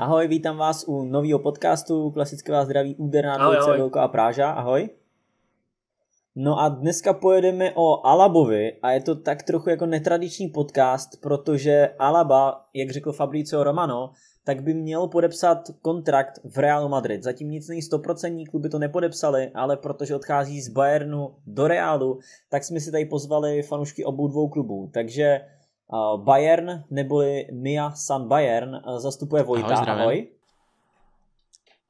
Ahoj, vítám vás u nového podcastu, klasické vás zdraví úderná dvojice a Práža, ahoj. No a dneska pojedeme o Alabovi a je to tak trochu jako netradiční podcast, protože Alaba, jak řekl Fabricio Romano, tak by měl podepsat kontrakt v Real Madrid. Zatím nic není stoprocentní, kluby to nepodepsali, ale protože odchází z Bayernu do Realu, tak jsme si tady pozvali fanoušky obou dvou klubů. Takže Eh, Bayern, neboli Mia San Bayern, eh, zastupuje Vojta. Ahoj. ahoj.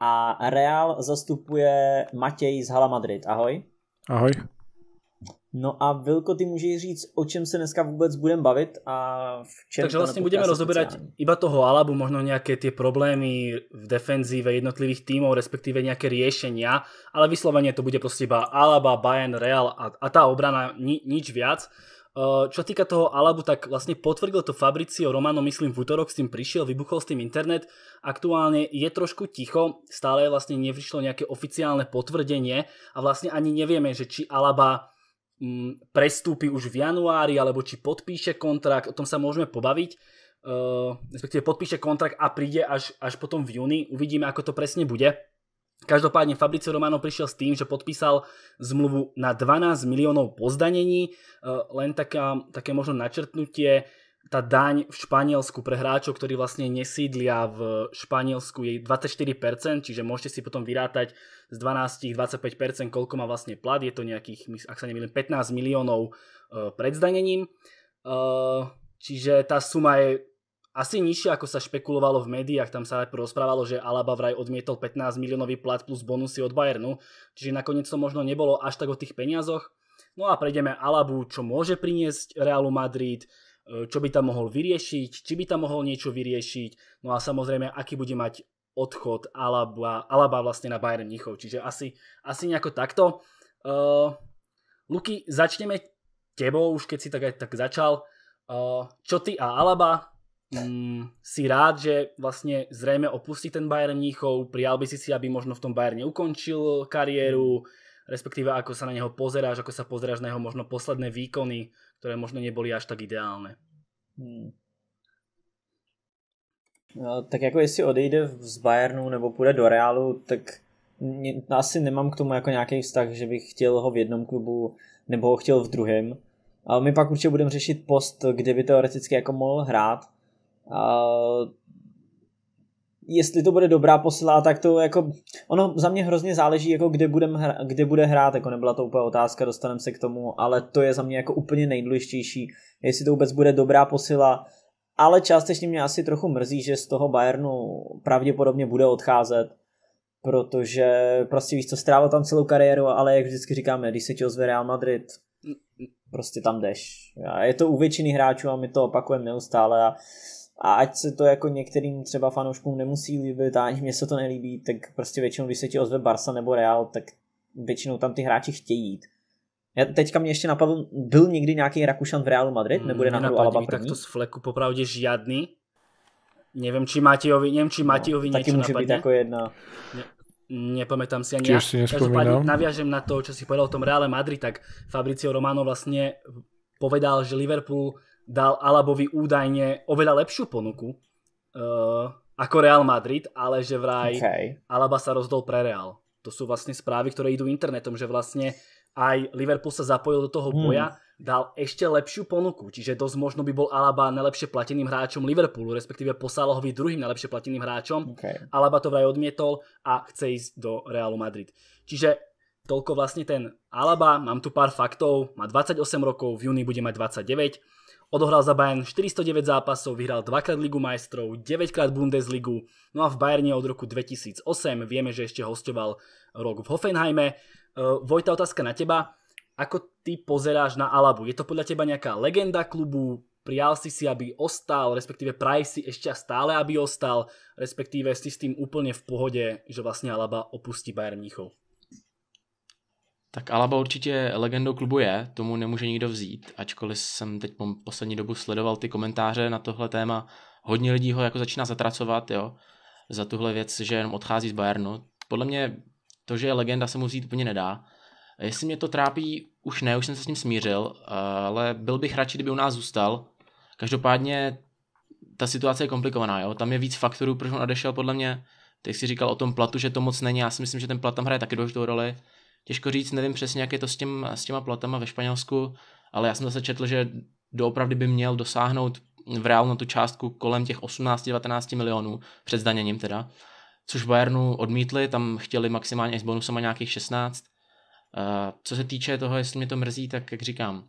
A Real zastupuje Matěj z Hala Madrid. Ahoj. Ahoj. No a Vilko, ty můžeš říct, o čem se dneska vůbec budeme bavit a v čem Takže vlastně budeme rozoberať iba toho Alabu, možno nějaké ty problémy v defenzíve jednotlivých týmov, respektive nějaké riešenia, ale vysloveně to bude prostě iba Alaba, Bayern, Real a, a ta obrana, ni, nič viac. Eh, čo týka toho Alabu, tak vlastne potvrdil to Fabricio Romano, myslím v útorok s tým prišiel, vybuchol s tým internet. Aktuálne je trošku ticho, stále vlastne nevyšlo nejaké oficiálne potvrdenie a vlastne ani nevieme, že či Alaba mm, prestúpi už v januári, alebo či podpíše kontrakt, o tom sa môžeme pobaviť. Eh, respektíve podpíše kontrakt a príde až, až potom v júni. Uvidíme, ako to presne bude. Každopádne Fabricio Romano prišiel s tým, že podpísal zmluvu na 12 miliónov pozdanení, eh, len také možno načrtnutie, tá daň v Španielsku pre hráčov, ktorí vlastne nesídlia v Španielsku je 24%, čiže môžete si potom vyrátať z 12 25%, koľko má vlastne plat, je to nejakých, ak sa nemýlim, 15 miliónov eh, pred zdanením. Eh, čiže tá suma je asi nižšie, ako sa špekulovalo v médiách, tam sa aj rozprávalo, že Alaba vraj odmietol 15 miliónový plat plus bonusy od Bayernu, čiže nakoniec to možno nebolo až tak o tých peniazoch. No a prejdeme Alabu, čo môže priniesť Realu Madrid, e, čo by tam mohol vyriešiť, či by tam mohol niečo vyriešiť, no a samozrejme, aký bude mať odchod Alaba, Alaba vlastne na Bayern Mnichov, čiže asi, asi nejako takto. Uh, e, Luky, začneme tebou, už keď si tak, tak začal. Uh, čo ty a Alaba, mm, si rád, že vlastne zrejme opustí ten Bayern Mníchov, prijal by si si, aby možno v tom Bayerne ukončil kariéru, hmm. respektíve ako sa na neho pozeráš, ako sa pozeráš na jeho možno posledné výkony, ktoré možno neboli až tak ideálne. Mm. No, tak jako jestli odejde z Bayernu nebo půjde do Realu, tak asi nemám k tomu jako nějaký vztah, že bych chtěl ho v jednom klubu nebo ho chtěl v druhém. Ale my pak určitě budeme řešit post, kde by teoreticky jako mohl hrát, a jestli to bude dobrá posila, tak to jako, ono za mě hrozně záleží, jako kde, budem hra, kde bude hrát, jako nebyla to úplně otázka, dostaneme se k tomu, ale to je za mě jako úplně nejdůležitější, jestli to vůbec bude dobrá posila, ale částečně mě asi trochu mrzí, že z toho Bayernu pravděpodobně bude odcházet, protože prostě víš co, strávil tam celou kariéru, ale jak vždycky říkáme, když se ti ozve Real Madrid, prostě tam jdeš. A je to u většiny hráčů a my to opakujeme neustále a a ať se to jako některým třeba fanouškům nemusí líbit a ani mně se to nelíbí, tak prostě většinou, když se ti ozve Barca nebo Real, tak většinou tam ty hráči chtějí jít. Já teďka mě ještě napadl, byl někdy nějaký Rakušan v Realu Madrid? Nebude mm, náhodou Alaba první? Tak to z fleku popravdě žádný. Nevím, či Matějovi, nevím, či no, Matějovi no, něco taky může napadne. být jako jedna. Ne, nepamätám si ani Tiež si každopádně navážem na to, co si povedal o tom Reále Madrid, tak Fabricio Romano vlastně povedal, že Liverpool dal Alabovi údajne oveľa lepšiu ponuku uh, ako Real Madrid, ale že vraj okay. Alaba sa rozdol pre Real. To sú vlastne správy, ktoré idú internetom, že vlastne aj Liverpool sa zapojil do toho hmm. boja, hmm. dal ešte lepšiu ponuku, čiže dosť možno by bol Alaba najlepšie plateným hráčom Liverpoolu, respektíve po Salahovi druhým najlepšie plateným hráčom. Okay. Alaba to vraj odmietol a chce ísť do Realu Madrid. Čiže toľko vlastne ten Alaba, mám tu pár faktov, má 28 rokov, v júni bude mať 29, Odohral za Bayern 409 zápasov, vyhral dvakrát Ligu majstrov, 9 krát Bundesligu, no a v Bayerne od roku 2008 vieme, že ešte hostoval rok v Hoffenheime. E, Vojta, otázka na teba. Ako ty pozeráš na Alabu? Je to podľa teba nejaká legenda klubu? Prijal si si, aby ostal, respektíve praj si ešte stále, aby ostal, respektíve si s tým úplne v pohode, že vlastne Alaba opustí Bayern Mnichov? Tak Alaba určitě legendou klubu je, tomu nemůže nikdo vzít, ačkoliv jsem teď poslední dobu sledoval ty komentáře na tohle téma, hodně lidí ho jako začíná zatracovat, jo, za tuhle věc, že jenom odchází z Bayernu. Podle mě to, že je legenda, se mu vzít úplně nedá. Jestli mě to trápí, už ne, už jsem se s ním smířil, ale byl bych radši, kdyby u nás zůstal. Každopádně ta situace je komplikovaná, jo? tam je víc faktorů, proč on odešel podle mě. Teď si říkal o tom platu, že to moc není, já si myslím, že ten plat tam hraje taky důležitou roli. Těžko říct, nevím přesně, jak je to s, těm, s těma platama ve Španělsku, ale já jsem zase četl, že doopravdy by měl dosáhnout v reálnu tu částku kolem těch 18-19 milionů, před zdaněním teda, což Bayernu odmítli, tam chtěli maximálně s bonusama nějakých 16. Eh, co se týče toho, jestli mě to mrzí, tak jak říkám,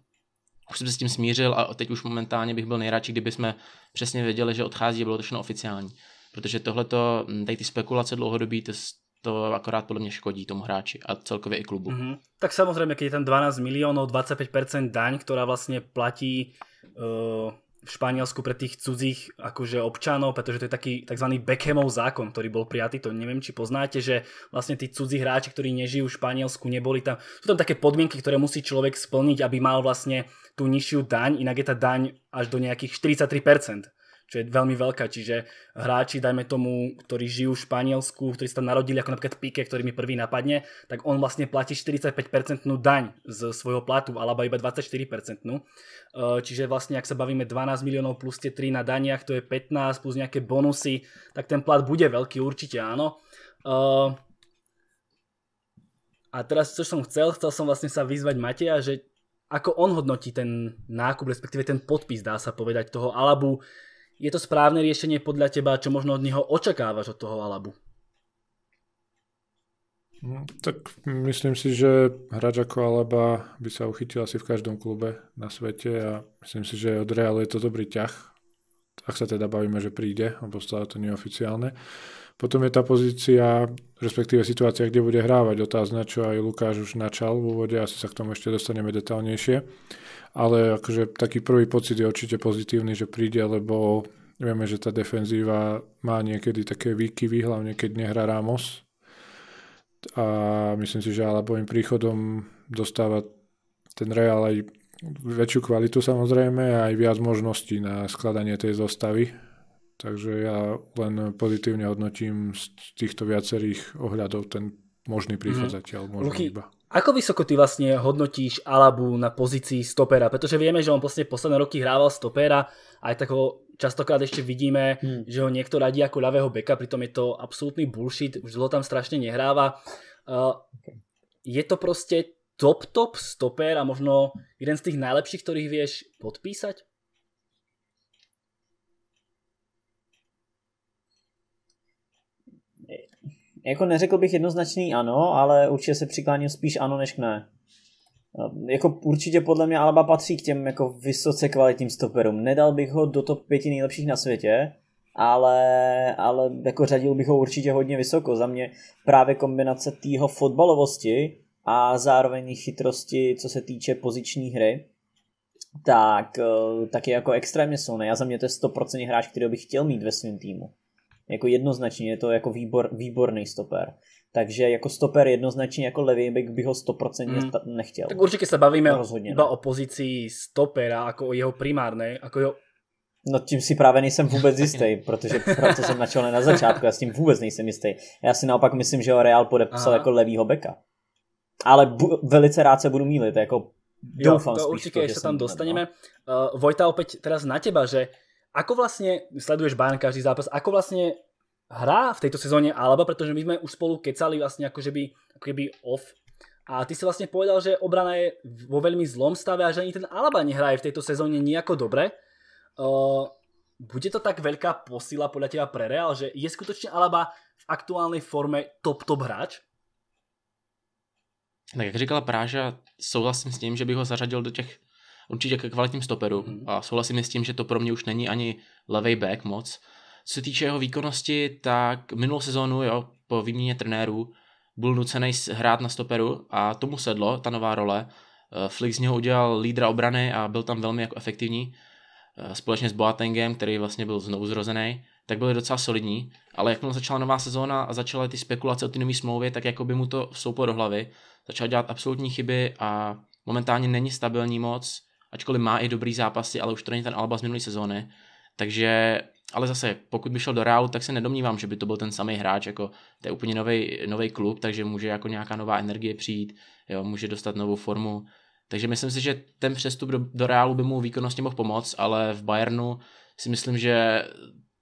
už jsem se s tím smířil a teď už momentálně bych byl nejradši, kdyby jsme přesně věděli, že odchází, bylo to všechno oficiální. Protože tohleto, tady ty spekulace dlouhodobí, to, to akorát podle mě škodí tomu hráči a celkově i klubu. Mm-hmm. Tak samozrejme, keď je tam 12 miliónov, 25% daň, ktorá vlastne platí uh, v Španielsku pre tých cudzích akože občanov, pretože to je taký tzv. Beckhamov zákon, ktorý bol prijatý, to neviem, či poznáte, že vlastne tí cudzí hráči, ktorí nežijú v Španielsku, neboli tam. Sú tam také podmienky, ktoré musí človek splniť, aby mal vlastne tú nižšiu daň, inak je tá daň až do nejakých 43% čo je veľmi veľká, čiže hráči, dajme tomu, ktorí žijú v Španielsku, ktorí sa tam narodili, ako napríklad Pique, ktorý mi prvý napadne, tak on vlastne platí 45% daň z svojho platu, alebo iba 24%. Eh, čiže vlastne, ak sa bavíme 12 miliónov plus tie 3 na daniach, to je 15 plus nejaké bonusy, tak ten plat bude veľký, určite áno. Eh, a teraz, čo som chcel, chcel som vlastne sa vyzvať Mateja, že ako on hodnotí ten nákup, respektíve ten podpis, dá sa povedať, toho Alabu, je to správne riešenie podľa teba, čo možno od neho očakávaš od toho Alabu? No, tak myslím si, že hráč ako Alaba by sa uchytil asi v každom klube na svete a myslím si, že od Realu je to dobrý ťah, ak sa teda bavíme, že príde, lebo stále to neoficiálne. Potom je tá pozícia, respektíve situácia, kde bude hrávať otázna, čo aj Lukáš už načal v úvode, asi sa k tomu ešte dostaneme detálnejšie ale akože taký prvý pocit je určite pozitívny, že príde, lebo vieme, že tá defenzíva má niekedy také výkyvy, hlavne keď nehrá Ramos. A myslím si, že Alabovým príchodom dostáva ten Real aj väčšiu kvalitu samozrejme a aj viac možností na skladanie tej zostavy. Takže ja len pozitívne hodnotím z týchto viacerých ohľadov ten možný príchod mm-hmm. zatiaľ. Možno Luchy. iba. Ako vysoko ty vlastne hodnotíš Alabu na pozícii stopera? Pretože vieme, že on vlastne prostě posledné roky hrával stopera, aj tak častokrát ešte vidíme, hmm. že ho niekto radí ako ľavého beka, pritom je to absolútny bullshit, už dlho tam strašne nehráva. Eh, je to proste top top stoper a možno jeden z tých najlepších, ktorých vieš podpísať? Jako neřekl bych jednoznačný ano, ale určitě se přikláním spíš ano než ne. Ehm, jako určitě podle mě Alba patří k těm jako vysoce kvalitním stoperům. Nedal bych ho do top 5 nejlepších na světě, ale, ale jako řadil bych ho určitě hodně vysoko. Za mě právě kombinace týho fotbalovosti a zároveň chytrosti, co se týče poziční hry, tak, eh, tak je jako extrémně silný. Já za mě to je 100% hráč, který bych chtěl mít ve svém týmu jako jednoznačně je to jako výbor, výborný stoper. Takže jako stoper jednoznačně jako levý back bych ho 100% mm. nechtěl. Tak určitě se bavíme Rozhodně iba o pozici stopera, jako o jeho primárné, jako jeho No tím si právě nejsem vůbec jistý, protože proto jsem načal na začátku, já s tím vůbec nejsem jistý. Já si naopak myslím, že ho Real podepsal Aha. jako levýho beka. Ale bu- velice rád se budu mílit, jako doufám jo, to spíš určitě to, se tam no. dostaneme. Uh, Vojta, opět teraz na teba, že Ako vlastne, sleduješ Bayern každý zápas, ako vlastne hrá v tejto sezóne Alaba, pretože my sme už spolu kecali vlastne ako, že by, ako keby off a ty si vlastne povedal, že obrana je vo veľmi zlom stave a že ani ten Alaba nehraje v tejto sezóne nejako dobre. Uh, bude to tak veľká posila podľa teba pre Real, že je skutočne Alaba v aktuálnej forme top-top hráč? Tak jak říkala Práža, souhlasím s tím, že bych ho zařadil do těch určitě ke kvalitním stoperu mm. a souhlasím s tím, že to pro mě už není ani levej back moc. Co se týče jeho výkonnosti, tak minulou sezónu jo, po výměně trenérů byl nucený hrát na stoperu a tomu sedlo ta nová role. Eh, Flick z něho udělal lídra obrany a byl tam velmi jako efektivní eh, společně s Boatengem, který vlastně byl znovu zrozený, tak byl docela solidní, ale jakmile začala nová sezóna a začaly ty spekulace o ty nové smlouvě, tak jako by mu to vstoupilo do hlavy, začal dělat absolutní chyby a momentálně není stabilní moc, ačkoliv má i dobrý zápasy, ale už to není ten Alba z minulé sezóny. Takže, ale zase, pokud by šel do Realu, tak se nedomnívám, že by to byl ten samý hráč, jako to je úplně nový klub, takže může jako nějaká nová energie přijít, jo, může dostat novou formu. Takže myslím si, že ten přestup do, do Realu by mu výkonnostně mohl pomoct, ale v Bayernu si myslím, že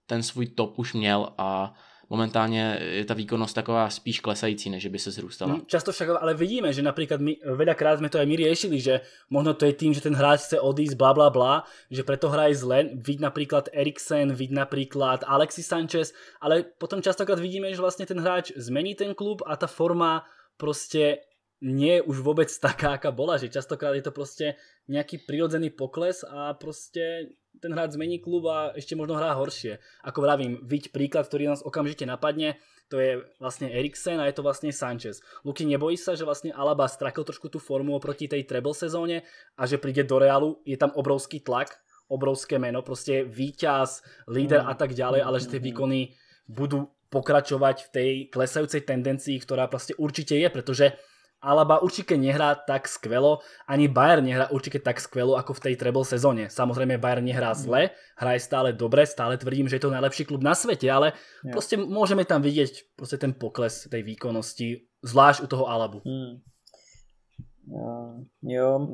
ten svůj top už měl a momentálně je ta výkonnost taková spíš klesající, než by se zrůstala. Hmm, často však ale vidíme, že například my veľakrát jsme to aj my riešili, že možno to je tým, že ten hráč chce odísť, bla bla bla, že preto hraje zle, Vidí například Eriksen, vidí například Alexis Sanchez, ale potom častokrát vidíme, že vlastně ten hráč zmení ten klub a ta forma prostě nie je už vůbec taká, jaká bola, že častokrát je to prostě nějaký přirozený pokles a prostě ten hráč zmení klub a ešte možno hrá horšie. Ako vravím, viď príklad, ktorý nás okamžite napadne, to je vlastne Eriksen a je to vlastne Sanchez. Luky, nebojí sa, že vlastne Alaba strakil trošku tú formu oproti tej treble sezóne a že príde do Realu, je tam obrovský tlak, obrovské meno, prostě víťaz, líder a tak ďalej, ale že ty výkony budú pokračovať v tej klesajúcej tendencii, ktorá prostě určite je, pretože Alaba určite nehrá tak skvelo, ani Bayern nehrá určite tak skvelo ako v tej treble sezóne. Samozrejme Bayern nehrá hmm. zle, hraje stále dobre, stále tvrdím, že je to najlepší klub na svete, ale proste môžeme tam vidieť prostě ten pokles tej výkonnosti, zvlášť u toho Alabu. Hmm. jo,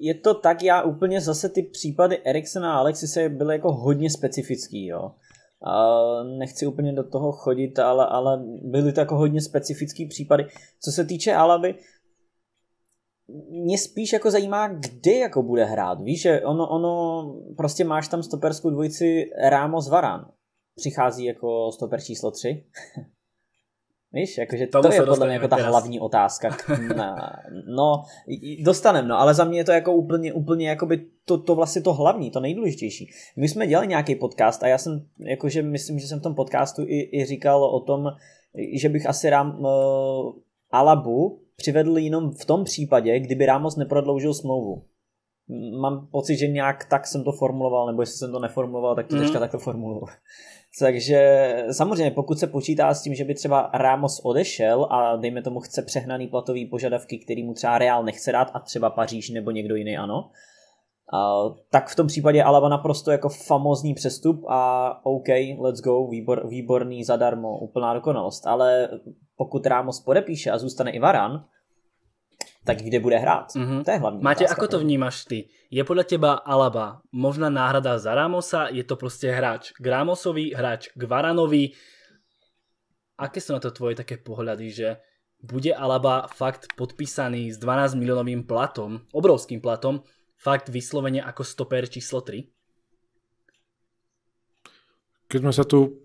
je to tak, já úplně zase ty případy Eriksena a Alexise byly jako hodně specifický, jo nechci úplně do toho chodit, ale, ale byly to jako hodně specifický případy. Co se týče Alaby, mě spíš jako zajímá, kdy jako bude hrát. Víš, že ono, ono prostě máš tam stoperskou dvojici Ramos Varan. Přichází jako stoper číslo 3. Víš, jakože to je podle mě jako ta hlavní otázka. Na, no, dostaneme, no, ale za mě je to jako úplně, úplně jako by to, to vlastně to hlavní, to nejdůležitější. My jsme dělali nějaký podcast a já jsem, jakože myslím, že jsem v tom podcastu i, i říkal o tom, že bych asi rám uh, Alabu přivedl jenom v tom případě, kdyby Ramos neprodloužil smlouvu. Mám pocit, že nějak tak jsem to formuloval, nebo jestli jsem to neformuloval, tak to mm. teďka takto formuluju. Takže samozřejmě, pokud se počítá s tím, že by třeba Ramos odešel a dejme tomu chce přehnaný platový požadavky, který mu třeba Real nechce dát a třeba Paříž nebo někdo jiný ano, a, tak v tom případě Alaba naprosto jako famózní přestup a OK, let's go, výbor, výborný, zadarmo, úplná dokonalost. Ale pokud Ramos podepíše a zůstane i Varan, tak kde bude hrát. Mm-hmm. To je hlavní. Máte, jako ako to vnímáš ty? Je podle těba Alaba možná náhrada za Ramosa? Je to prostě hráč Gramosový, hráč Gvaranový? A Aké jsou na to tvoje také pohledy, že bude Alaba fakt podpísaný s 12 milionovým platom, obrovským platom, fakt vysloveně jako stoper číslo 3? Když jsme se tu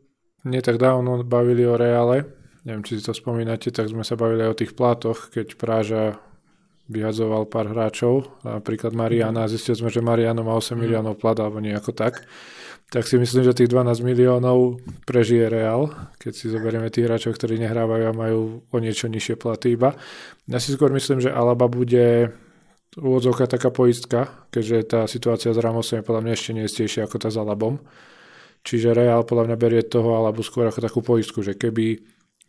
nie tak dávno bavili o Reale, neviem, či si to spomínate, tak sme sa bavili o tých platoch, keď Práža vyhadzoval pár hráčov, napríklad Mariana, a mhm. zistili sme, že Mariano má 8 mhm. miliónov plat alebo nejako tak, tak si myslím, že tých 12 miliónov prežije Real, keď si zoberieme tých hráčov, ktorí nehrávajú a majú o niečo nižšie platy iba. Ja si skôr myslím, že Alaba bude úvodzovka taká poistka, keďže tá situácia s Ramosom je podľa mňa ešte nejistejšia ako tá s Alabom. Čiže Real podľa mňa berie toho Alabu skôr ako takú poistku, že keby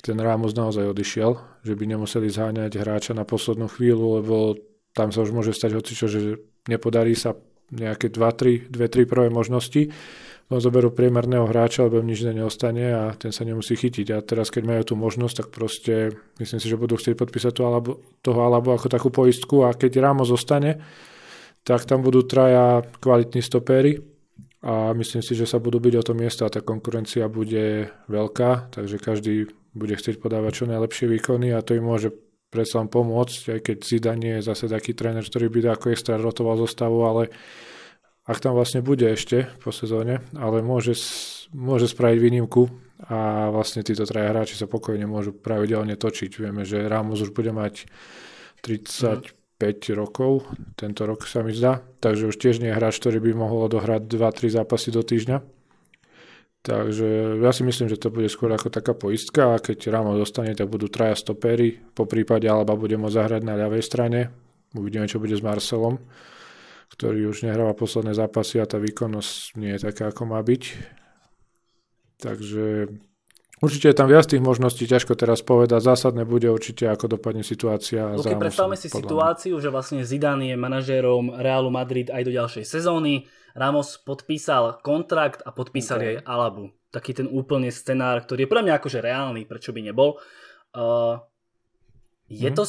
ten Ramos naozaj odišiel, že by nemuseli zháňať hráča na poslednú chvíľu, lebo tam sa už môže stať hocičo, že nepodarí sa nejaké 2-3 prvé možnosti, No zoberú priemerného hráča, lebo im nič neostane a ten sa nemusí chytiť. A teraz, keď majú tú možnosť, tak proste myslím si, že budú chcieť podpísať tú alebo, toho alebo ako takú poistku a keď Ramos zostane, tak tam budú traja kvalitní stopéry a myslím si, že sa budú byť o to miesto a tá konkurencia bude veľká, takže každý bude chcieť podávať čo najlepšie výkony a to im môže predsa len pomôcť, aj keď Zidane je zase taký tréner, ktorý by ako extra rotoval zostavu, ale ak tam vlastne bude ešte po sezóne, ale môže, môže spraviť výnimku a vlastne títo traja hráči sa pokojne môžu pravidelne točiť. Vieme, že Ramos už bude mať 35 mm. rokov, tento rok sa mi zdá, takže už tiež nie je hráč, ktorý by mohol odohrať 2-3 zápasy do týždňa takže ja si myslím, že to bude skôr ako taká poistka a keď Ramos zostane, tak budú traja stopery po prípade Alba bude môcť zahrať na ľavej strane. Uvidíme, čo bude s Marcelom, ktorý už nehráva posledné zápasy a tá výkonnosť nie je taká, ako má byť. Takže Určite je tam viac tých možností, ťažko teraz povedať. Zásadné bude určite, ako dopadne situácia. Luky, predstavme si situáciu, že vlastne Zidane je manažérom Realu Madrid aj do ďalšej sezóny, Ramos podpísal kontrakt a podpísal okay. jej Alabu. Taký ten úplne scenár, ktorý je pre mňa akože reálny, prečo by nebol. Uh, je mm. to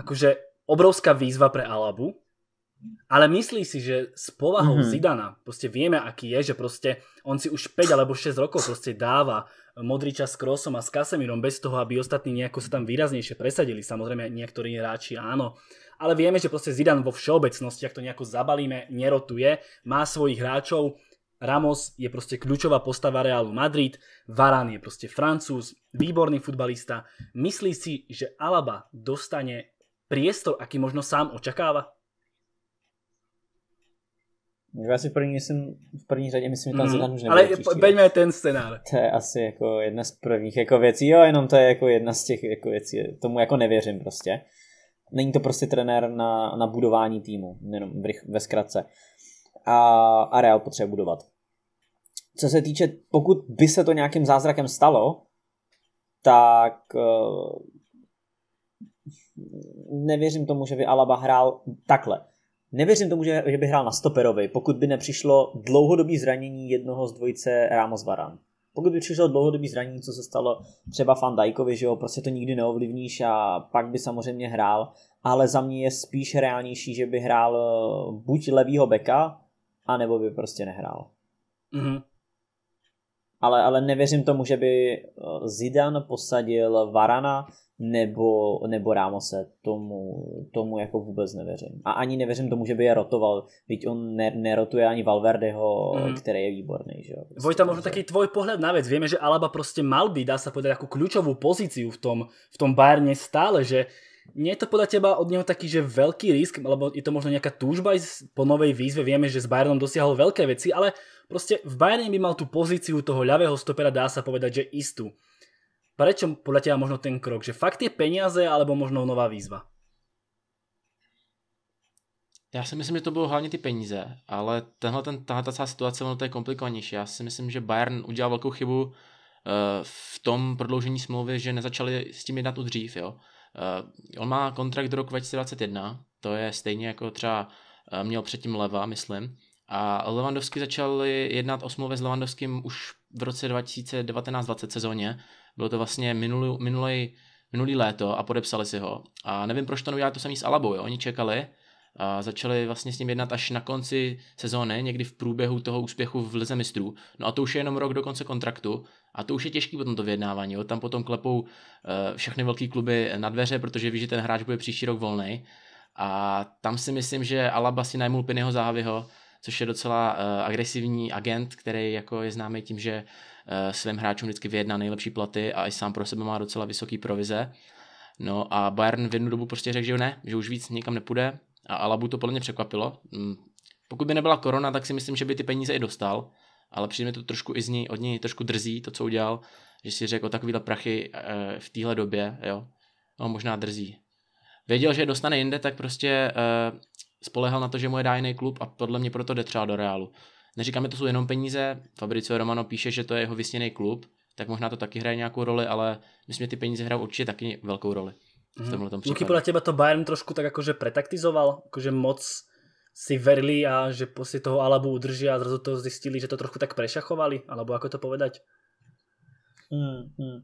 akože obrovská výzva pre Alabu, ale myslí si, že s povahou mm -hmm. Zidana, prostě vieme, aký je, že prostě on si už 5 alebo 6 rokov prostě dáva Modriča s Krosom a s Kasemirom bez toho, aby ostatní nejako sa tam výraznejšie presadili. Samozrejme, niektorí hráči áno, ale vieme, že proste Zidan vo všeobecnosti, ak to nejako zabalíme, nerotuje, má svojich hráčov, Ramos je proste kľúčová postava Realu Madrid, Varane je proste francúz, výborný futbalista. Myslí si, že Alaba dostane priestor, aký možno sám očakáva? Já si v první, myslím, v první řadě myslím, že tam mm, Zidane už nebude Ale beďme ten scénář. To je asi jako jedna z prvních jako věcí, jo, jenom to je jako jedna z těch jako věcí, tomu jako nevěřím prostě. Není to prostě trenér na, na budování týmu, jenom ve zkratce. A, a Real potřebuje budovat. Co se týče, pokud by se to nějakým zázrakem stalo, tak eh, nevěřím tomu, že by Alaba hrál takhle. Nevěřím tomu, že, že by hrál na stoperovi, pokud by nepřišlo dlouhodobý zranění jednoho z dvojice Ramos Varane. Pokud by přišlo dlouhodobý zranění, co se stalo třeba Van Dijkovi, že jo, prostě to nikdy neovlivníš a pak by samozřejmě hrál, ale za mě je spíš reálnější, že by hrál eh, buď levýho beka, anebo by prostě nehrál. Mm-hmm ale, ale nevěřím tomu, že by eh, Zidan posadil Varana nebo, nebo Rámose, tomu, tomu jako vůbec nevěřím. A ani nevěřím tomu, že by je rotoval, víte, on ne, nerotuje ani Valverdeho, mm. který je výborný. Že? Prostě Vojta, možná taky tvoj pohled na věc. Víme, že Alaba prostě mal by, dá se povedať, jako kľúčovú pozici v tom, v tom Bayerně stále, že nie je to podľa teba od neho taký, že veľký risk, alebo je to možno nejaká túžba po novej výzve. Vieme, že s Bayernom dosiahol veľké veci, ale Proste v Bayerne by mal tú pozíciu toho ľavého stopera, dá sa povedať, že istú. Prečo podľa teba možno ten krok? Že fakt je peniaze alebo možno nová výzva? Já si myslím, že to bylo hlavně ty peníze, ale tenhle, ten, tahle ta situace, ono to je komplikovanější. Já si myslím, že Bayern udělal velkou chybu uh, v tom prodloužení smlouvy, že nezačali s tím jednat už dřív. Jo. Uh, on má kontrakt do roku 2021, to je stejně jako třeba uh, měl předtím Leva, myslím. A Lewandowski začal jednat o smlouvě s Lewandowskim už v roce 2019-20 sezóně. Bylo to vlastně minulý, minulý, minulý léto a podepsali si ho. A nevím, proč to neudělali to samý s Alabou, jo? oni čekali a začali vlastně s ním jednat až na konci sezóny, někdy v průběhu toho úspěchu v Lize mistrů. No a to už je jenom rok do konce kontraktu a to už je těžký potom to vyjednávání. Jo? Tam potom klepou uh, všechny velké kluby na dveře, protože ví, že ten hráč bude příští rok volný. A tam si myslím, že Alaba si najmul Pinyho Záviho, což je docela eh, agresivní agent, který jako je známý tím, že eh, svým hráčům vždycky vyjedná nejlepší platy a i sám pro sebe má docela vysoký provize. No a Bayern v jednu dobu prostě řekl, že ne, že už víc nikam nepůjde a Alabu to plně překvapilo. Mm, pokud by nebyla korona, tak si myslím, že by ty peníze i dostal, ale přijde mi to trošku i z něj, od něj trošku drzí to, co udělal, že si řekl o takovýhle prachy eh, v téhle době, jo. No, možná drzí. Věděl, že je dostane jinde, tak prostě spolehal na to, že mu je dá jiný klub a podle mě proto jde třeba do realu. Neříkám, že to jsou jenom peníze, Fabricio Romano píše, že to je jeho vysněný klub, tak možná to taky hraje nějakou roli, ale myslím, že ty peníze hrajou určitě taky velkou roli. mm Luky, podle těba to Bayern trošku tak jakože pretaktizoval, jakože moc si verli a že si toho Alabu udrží a zrazu to zjistili, že to trochu tak prešachovali, alebo jako to povedať? Hmm, hmm.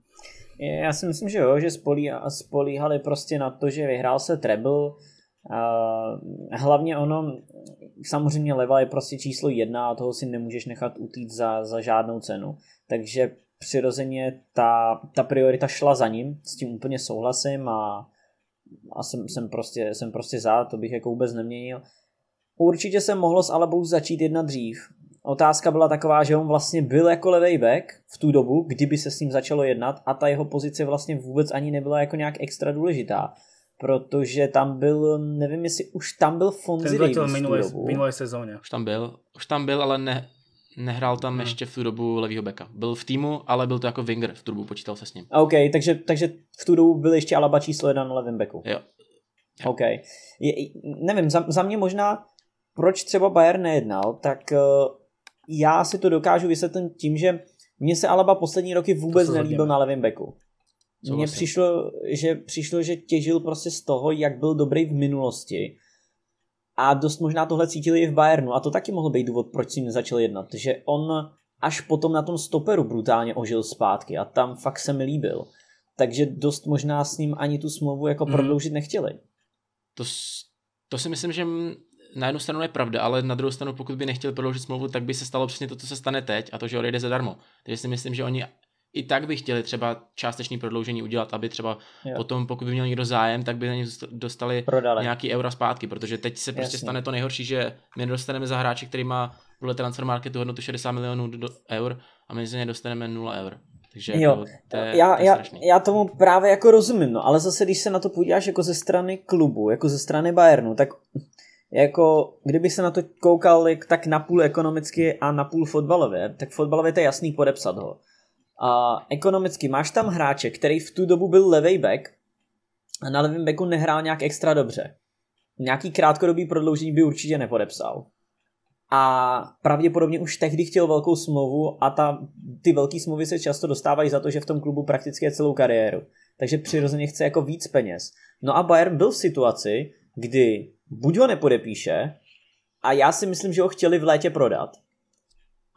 Já si myslím, že jo, že spolí, spolíhali prostě na to, že vyhrál se treble, hlavně ono, samozřejmě leva je prostě číslo jedna a toho si nemůžeš nechat utít za, za žádnou cenu. Takže přirozeně ta, ta priorita šla za ním, s tím úplně souhlasím a, a jsem, jsem, prostě, jsem prostě za, to bych jako vůbec neměnil. Určitě se mohlo s Alabou začít jedna dřív. Otázka byla taková, že on vlastně byl jako levej back v tu dobu, kdyby se s ním začalo jednat a ta jeho pozice vlastně vůbec ani nebyla jako nějak extra důležitá protože tam byl, nevím jestli už tam byl Fonzi Ten Davis minulé, minulé sezóně. Už tam byl, už tam byl, ale ne, nehrál tam hmm. ještě v tu dobu levýho beka. Byl v týmu, ale byl to jako winger, v tu dobu počítal se s ním. OK, takže, takže v tu dobu byl ještě Alaba číslo jedna na levém beku. Jo. jo. OK. Je, nevím, za, za mě možná, proč třeba Bayern nejednal, tak uh, já si to dokážu vysvětlit tím, že mně se Alaba poslední roky vůbec nelíbil na levém beku. Mně vlastně? přišlo že, přišlo, že těžil prostě z toho, jak byl dobrý v minulosti. A dost možná tohle cítili i v Bayernu. A to taky mohl být důvod, proč si začal jednat. Že on až potom na tom stoperu brutálně ožil zpátky a tam fakt se mi líbil. Takže dost možná s ním ani tu smlouvu jako mm. prodloužit nechtěli. To, to si myslím, že na jednu stranu je pravda, ale na druhou stranu, pokud by nechtěl prodloužit smlouvu, tak by se stalo přesně to, co se stane teď, a to, že odejde zadarmo. Takže si myslím, že oni i tak by chtěli třeba částečný prodloužení udělat, aby třeba jo. potom, pokud by měl někdo zájem, tak by na ně dostali Prodali. nějaký eura zpátky, protože teď se prostě Jasně. stane to nejhorší, že my nedostaneme za hráče, který má podle transfer marketu hodnotu 60 milionů do, do, eur a my z něj dostaneme 0 eur. Takže jako jo. Jako, to je, já, to je já, já tomu právě jako rozumím, no, ale zase když se na to podíváš jako ze strany klubu, jako ze strany Bayernu, tak jako kdyby se na to koukal tak napůl ekonomicky a napůl fotbalově, tak fotbalově to je jasný podepsat ho. A ekonomicky máš tam hráče, který v tu dobu byl levý back a na levém backu nehrál nějak extra dobře. Nějaký krátkodobý prodloužení by určitě nepodepsal. A pravděpodobně už tehdy chtěl velkou smlouvu a ta, ty velké smlouvy se často dostávají za to, že v tom klubu prakticky je celou kariéru. Takže přirozeně chce jako víc peněz. No a Bayern byl v situaci, kdy buď ho nepodepíše, a já si myslím, že ho chtěli v létě prodat.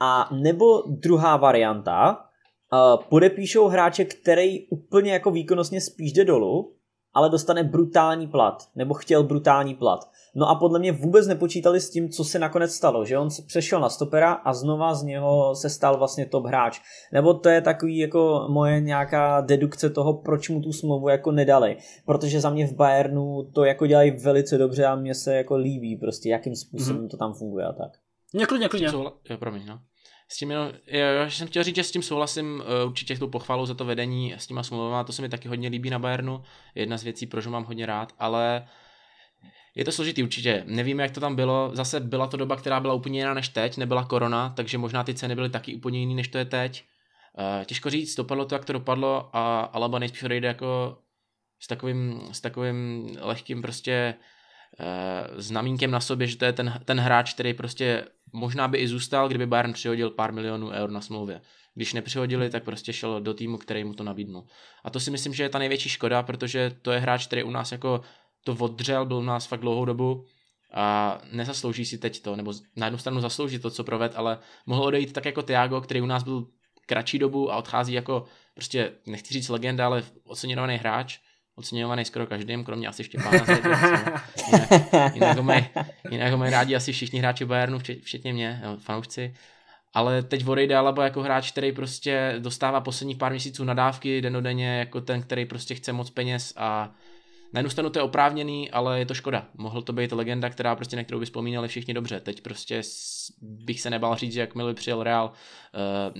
A nebo druhá varianta, Eh, podepíšou hráče, který úplně jako výkonnostně spíš jde dolů, ale dostane brutální plat, nebo chtěl brutální plat. No a podle mě vůbec nepočítali s tím, co se nakonec stalo, že on přešel na stopera a znova z něho se stal vlastně top hráč. Nebo to je takový jako moje nějaká dedukce toho, proč mu tu smlouvu jako nedali. Protože za mě v Bayernu to jako dělají velice dobře a mně se jako líbí prostě, jakým způsobem mm-hmm. to tam funguje a tak. Něklidně, klidně. Já, promiň, no. S tím jenom, já jsem chtěl říct, že s tím souhlasím eh, určitě tu pochvalu za to vedení s těma smlouvama, to se mi taky hodně líbí na Bayernu, jedna z věcí, proč ho mám hodně rád, ale je to složitý určitě, nevíme, jak to tam bylo, zase byla to doba, která byla úplně jiná než teď, nebyla korona, takže možná ty ceny byly taky úplně jiný, než to je teď. Eh, těžko říct, dopadlo to, jak to dopadlo a Alaba nejspíš odejde jako s takovým, s takovým lehkým prostě Eh, znamínkem na sobě, že to je ten, ten hráč, který prostě možná by i zůstal, kdyby Bayern přihodil pár milionů eur na smlouvě. Když nepřihodili, tak prostě šel do týmu, který mu to nabídnul. A to si myslím, že je ta největší škoda, protože to je hráč, který u nás jako to odřel, byl u nás fakt dlouhou dobu a nezaslouží si teď to, nebo na jednu stranu zaslouží to, co proved, ale mohl odejít tak jako Tiago, který u nás byl kratší dobu a odchází jako prostě, nechci říct legenda, ale oceněnovaný hráč, oceňovaný skoro každým, kromě asi Štěpána. jinak, jinak, ho mají, jinak ho mají rádi asi všichni hráči Bayernu, včetně mě, fanoušci. Ale teď odejde Alaba jako hráč, který prostě dostává posledních pár měsíců nadávky denodenně, jako ten, který prostě chce moc peněz a na jednu stranu to je oprávněný, ale je to škoda. Mohl to být legenda, která prostě na kterou by vzpomínali všichni dobře. Teď prostě bych se nebál říct, že jakmile přijel Real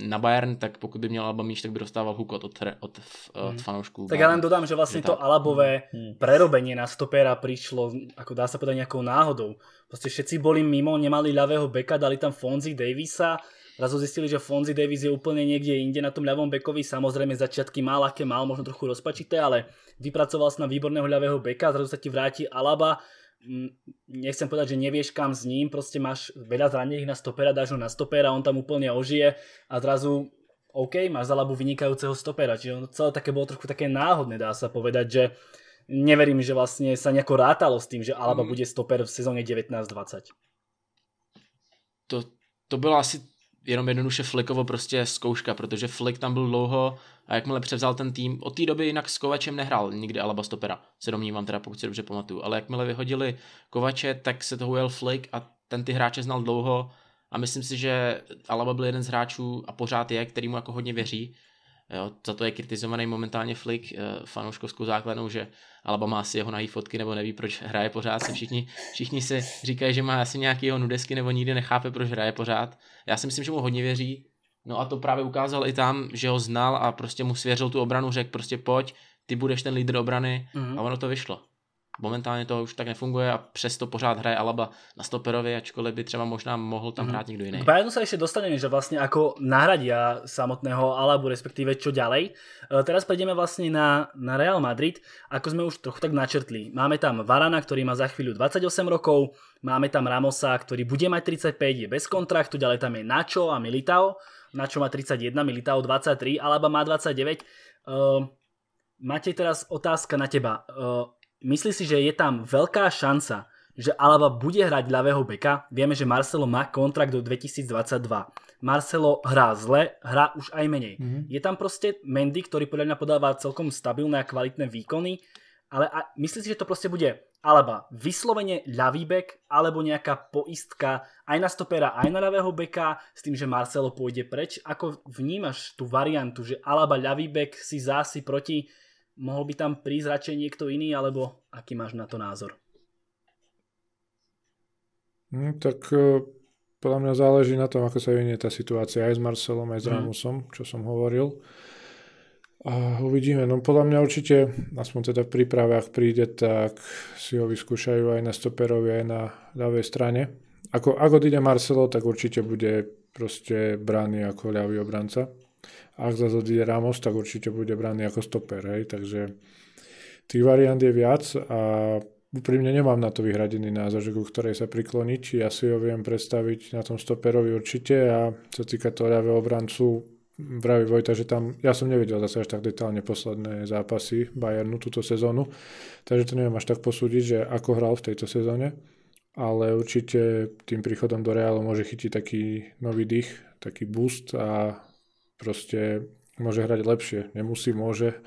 eh, na Bayern, tak pokud by měl Alba míč, tak by dostával hukot od, od, od hmm. fanoušků. Tak já jen dodám, že vlastně to Alabové hmm. hmm. na stopera přišlo, jako dá se podat, nějakou náhodou. Prostě všetci boli mimo, nemali ľavého beka, dali tam Fonzi Davisa, Zrazu zistili, že Fonzi Davis je úplne niekde inde na tom ľavom bekovi. Samozrejme začiatky mal, aké mal, možno trochu rozpačité, ale vypracoval sa na výborného ľavého beka, zrazu sa ti vráti Alaba. Mm, nechcem povedať, že nevieš kam s ním, proste máš veľa zranených na stopera, dáš ho na stopera, on tam úplne ožije a zrazu OK, máš za labu vynikajúceho stopera, čiže on celé také bolo trochu také náhodné, dá sa povedať, že neverím, že vlastne sa nejako rátalo s tým, že Alaba mm. bude stoper v sezóne 19-20. To, to byla asi jenom jednoduše Flikovo prostě zkouška, protože Flik tam byl dlouho a jakmile převzal ten tým, od té doby jinak s Kovačem nehrál nikdy Alaba stopera, se domnívám teda, pokud si dobře pamatuju, ale jakmile vyhodili Kovače, tak se toho ujel Flik a ten ty hráče znal dlouho a myslím si, že Alaba byl jeden z hráčů a pořád je, který mu jako hodně věří Jo, za to je kritizovaný momentálně Flick eh, fanouškovskou základnou, že Alabama si jeho nahý fotky nebo neví, proč hraje pořád. Se všichni, všichni se říkají, že má asi nějaký jeho nudesky nebo nikdy nechápe, proč hraje pořád. Já si myslím, že mu hodně věří. No a to právě ukázal i tam, že ho znal a prostě mu svěřil tu obranu, řekl prostě pojď, ty budeš ten lídr obrany mm-hmm. a ono to vyšlo momentálně to už tak nefunguje a přesto pořád hraje Alaba na stoperovi, ačkoliv by třeba možná mohl tam mhm. hrát někdo jiný. K Bayernu se, ještě dostaneme, že vlastně jako nahradí nahradia samotného Alabu, respektive čo ďalej. E, teraz prejdeme vlastně na, na Real Madrid, ako jsme už trochu tak načrtli. Máme tam Varana, který má za chvíli 28 rokov, máme tam Ramosa, který bude mať 35, je bez kontraktu, ďalej tam je Nacho a Militao. Nacho má 31, Militao 23, Alaba má 29. Uh, e, Matej, teraz otázka na teba. Uh, Myslí si, že je tam veľká šanca, že Alaba bude hrať ľavého beka. Vieme, že Marcelo má kontrakt do 2022. Marcelo hrá zle, hrá už aj menej. Mm -hmm. Je tam prostě Mendy, ktorý podľa mňa podáva celkom stabilné a kvalitné výkony, ale a myslím si, že to prostě bude Alaba vysloveně ľavý bek, alebo nejaká poistka aj na stopera, aj na ľavého beka, s tým, že Marcelo pôjde preč. Ako vnímaš tu variantu, že Alaba ľavý bek si zási proti mohol by tam prísť radšej niekto iný, alebo aký máš na to názor? Hmm, tak e, podľa mňa záleží na tom, ako sa vynie tá situácia aj s Marcelom, aj s hmm. čo som hovoril. A uvidíme. No podľa mňa určite, aspoň teda v prípravách príde, tak si ho vyskúšajú aj na stoperovi, aj na ľavej strane. Ako, ak ide Marcelo, tak určite bude proste brány ako ľavý obranca. Ak to ide Ramos, tak určite bude braný ako stoper, hej, takže tých variant je viac a úprimne nemám na to vyhradený názor, že ku ktorej sa prikloniť. Ja si ho viem predstaviť na tom stoperovi určite a co týka toho ľavého obrancu, vraví Vojta, že tam, ja som nevedel zase až tak detálne posledné zápasy Bayernu túto sezónu, takže to neviem až tak posúdiť, že ako hral v tejto sezóne, ale určite tým príchodom do Realu môže chytiť taký nový dých, taký boost a proste môže hrať lepšie. Nemusí, môže.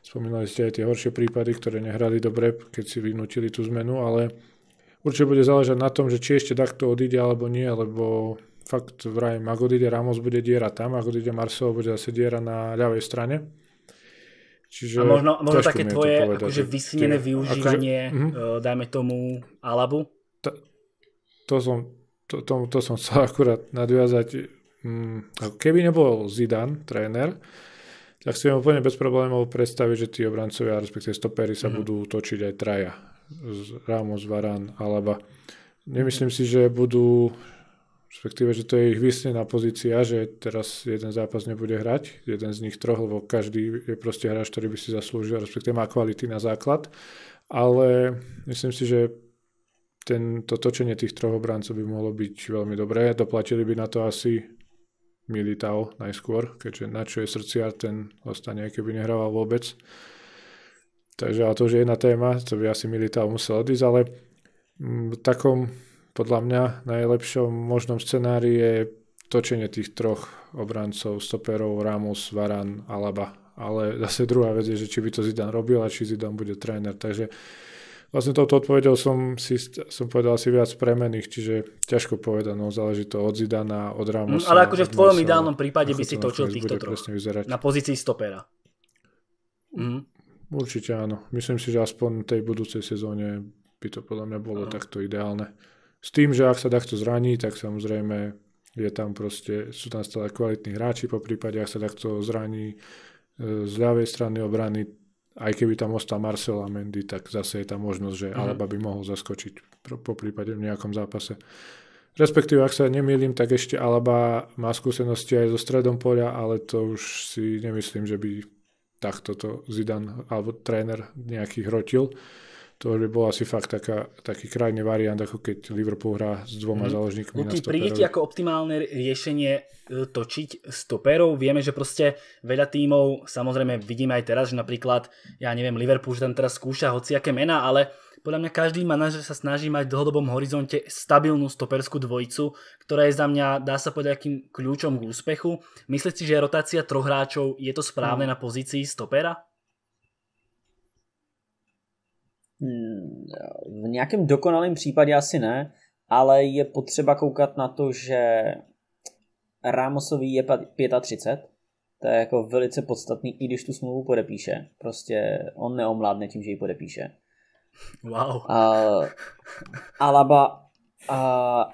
Spomínali ste aj tie horšie prípady, ktoré nehrali dobre, keď si vynútili tú zmenu, ale určite bude záležať na tom, že či ešte takto odíde alebo nie, lebo fakt vrajím, ak odíde Ramos, bude diera tam, ak odíde Marcelo, bude zase diera na ľavej strane. Čiže a možno, možno také tvoje povedať, akože vysnené tie, využívanie, akože, uh, dajme tomu, Alabu? To, to, som, to, to, to som chcel akurát nadviazať Mm, ako keby nebol Zidane, tréner, tak si viem úplne bez problémov predstaviť, že tí obrancovia, respektíve stopery sa mm-hmm. budú točiť aj traja. Ramos, Varan, Alaba. Nemyslím si, že budú respektíve, že to je ich vysnená pozícia, že teraz jeden zápas nebude hrať, jeden z nich troch, lebo každý je proste hráč, ktorý by si zaslúžil, respektíve má kvality na základ, ale myslím si, že ten, točenie tých troch obrancov by mohlo byť veľmi dobré. Doplatili by na to asi Militao najskôr, keďže na čo je srdciar, ten ostane, keby nehrával vôbec. Takže a to, že jedna téma, to by asi Militao musel odísť, ale mm, v takom podľa mňa najlepšom možnom scenári je točenie tých troch obrancov, stoperov, Ramos, Varan, Alaba. Ale zase druhá vec je, že či by to Zidane robil a či Zidane bude tréner. Takže Vlastne touto odpovedou som, si, som povedal asi viac premených, čiže ťažko povedať, no záleží to od Zidana, od Ramosa. Mm, ale akože v tvojom ideálnom prípade by si točil týchto troch. Na pozícii stopera. Mm. Určite áno. Myslím si, že aspoň tej budúcej sezóne by to podľa mňa bolo mm. takto ideálne. S tým, že ak sa takto zraní, tak samozrejme je tam proste, sú tam stále kvalitní hráči, po prípade ak sa takto zraní e, z ľavej strany obrany, aj keby tam ostal Marcel a Mendy, tak zase je tam možnosť, že mm. Alaba by mohol zaskočiť po prípade v nejakom zápase. Respektíve, ak sa nemýlim, tak ešte Alaba má skúsenosti aj so stredom poľa, ale to už si nemyslím, že by takto to Zidane alebo tréner nejaký hrotil. To by bol asi fakt taká, taký krajný variant, ako keď Liverpool hrá s dvoma mm. záložníkmi Luky, na príde ti ako optimálne riešenie e, točiť stoperov? Vieme, že proste veľa tímov, samozrejme vidíme aj teraz, že napríklad, ja neviem, Liverpool, už tam teraz skúša hociaké mená, ale podľa mňa každý manažer sa snaží mať v dlhodobom horizonte stabilnú stoperskú dvojicu, ktorá je za mňa, dá sa povedať, akým kľúčom k úspechu. Myslíš si, že rotácia troch hráčov je to správne mm. na pozícii stopera? Hmm, v nějakém dokonalém případě asi ne, ale je potřeba koukat na to, že Ramosový je 35, to je jako velice podstatný, i když tu smlouvu podepíše. Prostě on neomládne tím, že ji podepíše. Wow. Uh, Alaba, uh,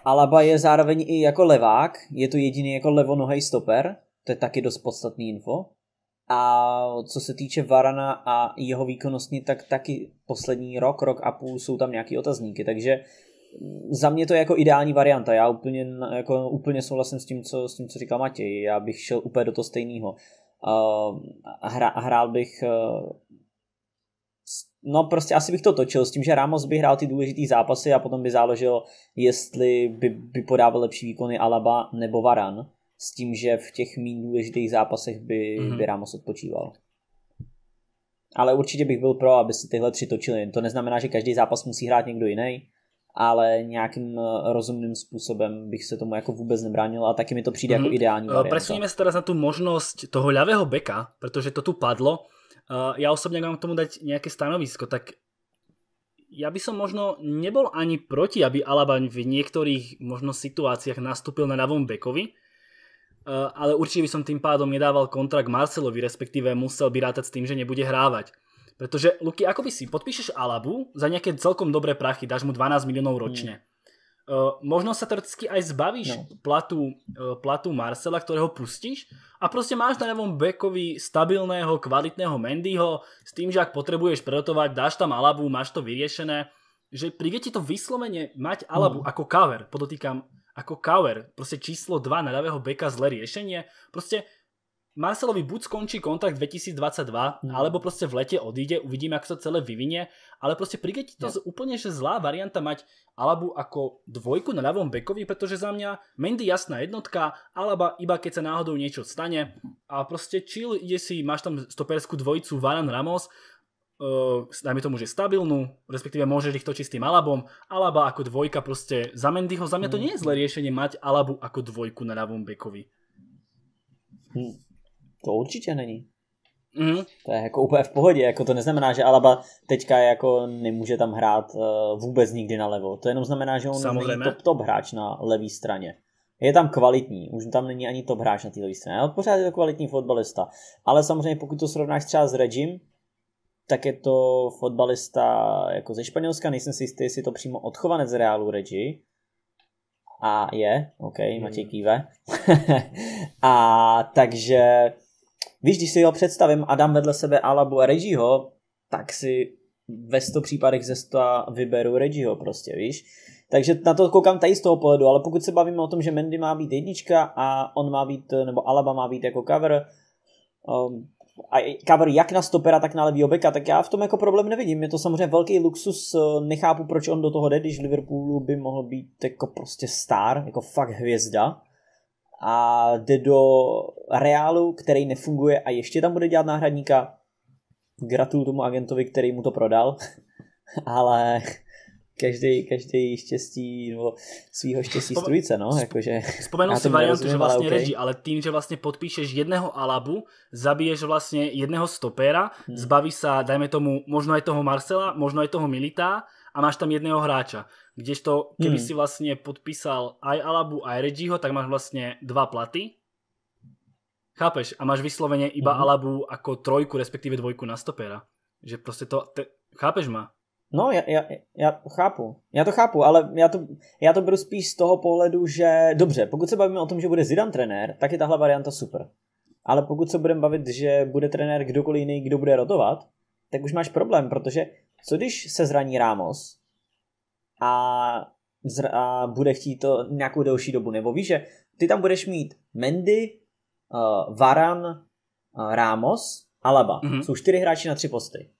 Alaba je zároveň i jako levák, je to jediný jako levonohý stoper, to je taky dost podstatný info. A co se týče Varana a jeho výkonnosti, tak taky poslední rok, rok a půl jsou tam nějaký otazníky, takže za mě to je jako ideální varianta. Já úplně, jako, úplně souhlasím s tím, co, s tím, co říkal Matěj. Já bych šel úplně do toho stejného. Uh, hra, hrál bych uh, No prostě asi bych to točil s tím, že Ramos by hrál ty důležitý zápasy a potom by záložil, jestli by, by podával lepší výkony Alaba nebo Varan s tím, že v těch méně důležitých zápasech by, mm-hmm. by Ramos odpočíval. Ale určitě bych byl pro, aby se tyhle tři točily. To neznamená, že každý zápas musí hrát někdo jiný, ale nějakým eh, rozumným způsobem bych se tomu jako vůbec nebránil a taky mi to přijde mm-hmm. jako mhm. ideální eh, varianta. Presuníme se teda na tu možnost toho ľavého beka, protože to tu padlo. Eh, Já osobně mám k tomu dať nějaké stanovisko, tak ja by som možno nebol ani proti, aby Alaba v niektorých možno situáciách nastúpil na ľavom bekovi, Eh, ale určite by som tým pádom nedával kontrakt Marcelovi, respektíve musel by rátať s tým, že nebude hrávať. Pretože, Luky, ako by si, podpíšeš Alabu za nejaké celkom dobré prachy, dáš mu 12 miliónov hmm. ročne. Eh, možno sa teoreticky aj zbavíš no. platu, eh, platu Marcela, ktorého pustíš a proste máš na novom bekovi stabilného, kvalitného Mendyho s tým, že ak potrebuješ predotovať, dáš tam Alabu, máš to vyriešené. Že príde ti to vyslovene mať Alabu no. ako cover, podotýkam, ako Kauer, proste číslo 2 na ľavého beka zlé riešenie. Proste Marcelovi buď skončí kontrakt 2022, mm. alebo proste v lete odíde, uvidíme, ako sa celé vyvinie, ale proste príde ti to yeah. úplne že zlá varianta mať Alabu ako dvojku na ľavom bekovi, pretože za mňa Mendy jasná jednotka, Alaba iba keď sa náhodou niečo stane a proste chill, ide si, máš tam stoperskú dvojicu Varan Ramos uh, dajme tomu, že stabilnú, respektíve môžeš ich točiť s tým Alabom, Alaba ako dvojka proste, za Mendyho, za mňa to mhm. nie je zlé riešenie mať Alabu ako dvojku na ľavom bekovi. Hmm. To určite není. Mm. To je jako úplně v pohodě, jako to neznamená, že Alaba teďka jako nemůže tam hrát eh, vůbec nikdy na levo. To jenom znamená, že on Samozřejmě. není top, top hráč na levé straně. Je tam kvalitní, už tam není ani top hráč na té levé straně, ale pořád je to kvalitní fotbalista. Ale samozřejmě pokud to srovnáš třeba s Regim, tak je to fotbalista jako ze Španělska, nejsem si jistý, jestli je to přímo odchovanec z Realu Regi. A je, OK, hmm. Matěj kýve. a takže, víš, když si ho představím a dám vedle sebe Alabu a Regiho, tak si ve 100 případech ze 100 vyberu Regiho prostě, víš. Takže na to koukám tady z toho pohledu, ale pokud se bavíme o tom, že Mendy má být jednička a on má být, nebo Alaba má být jako cover, um, a cover jak na stopera, tak na levýho beka, tak já v tom jako problém nevidím. Je to samozřejmě velký luxus, eh, nechápu, proč on do toho jde, když v Liverpoolu by mohl být jako prostě star, jako fakt hvězda. A jde do Reálu, který nefunguje a ještě tam bude dělat náhradníka. Gratuluju tomu agentovi, který mu to prodal. Ale každý, každý štěstí nebo svýho štěstí Vzpome- strujce, no, jakože. Vzpomenul si variantu, že vlastně okay. reží, ale tím, že vlastně podpíšeš jedného alabu, zabiješ vlastně jedného stopéra, hmm. zbavíš sa, dajme tomu, možno aj toho Marcela, možno aj toho Milita a máš tam jedného hráča. Kdežto, keby hmm. si vlastně podpísal aj Alabu, aj Regiho, tak máš vlastně dva platy. Chápeš? A máš vysloveně iba hmm. Alabu jako trojku, respektive dvojku na stopera. Že prostě to... Te, chápeš ma? No, já, já, já chápu. Já to chápu, ale já to, já to beru spíš z toho pohledu, že dobře, pokud se bavíme o tom, že bude Zidane trenér, tak je tahle varianta super. Ale pokud se budeme bavit, že bude trenér kdokoliv jiný, kdo bude rotovat, tak už máš problém, protože co když se zraní Ramos a, zra- a bude chtít to nějakou delší dobu, nebo víš, že ty tam budeš mít Mendy, uh, eh, Varan, uh, eh, Ramos, Alaba. Mm-hmm. Jsou čtyři hráči na tři posty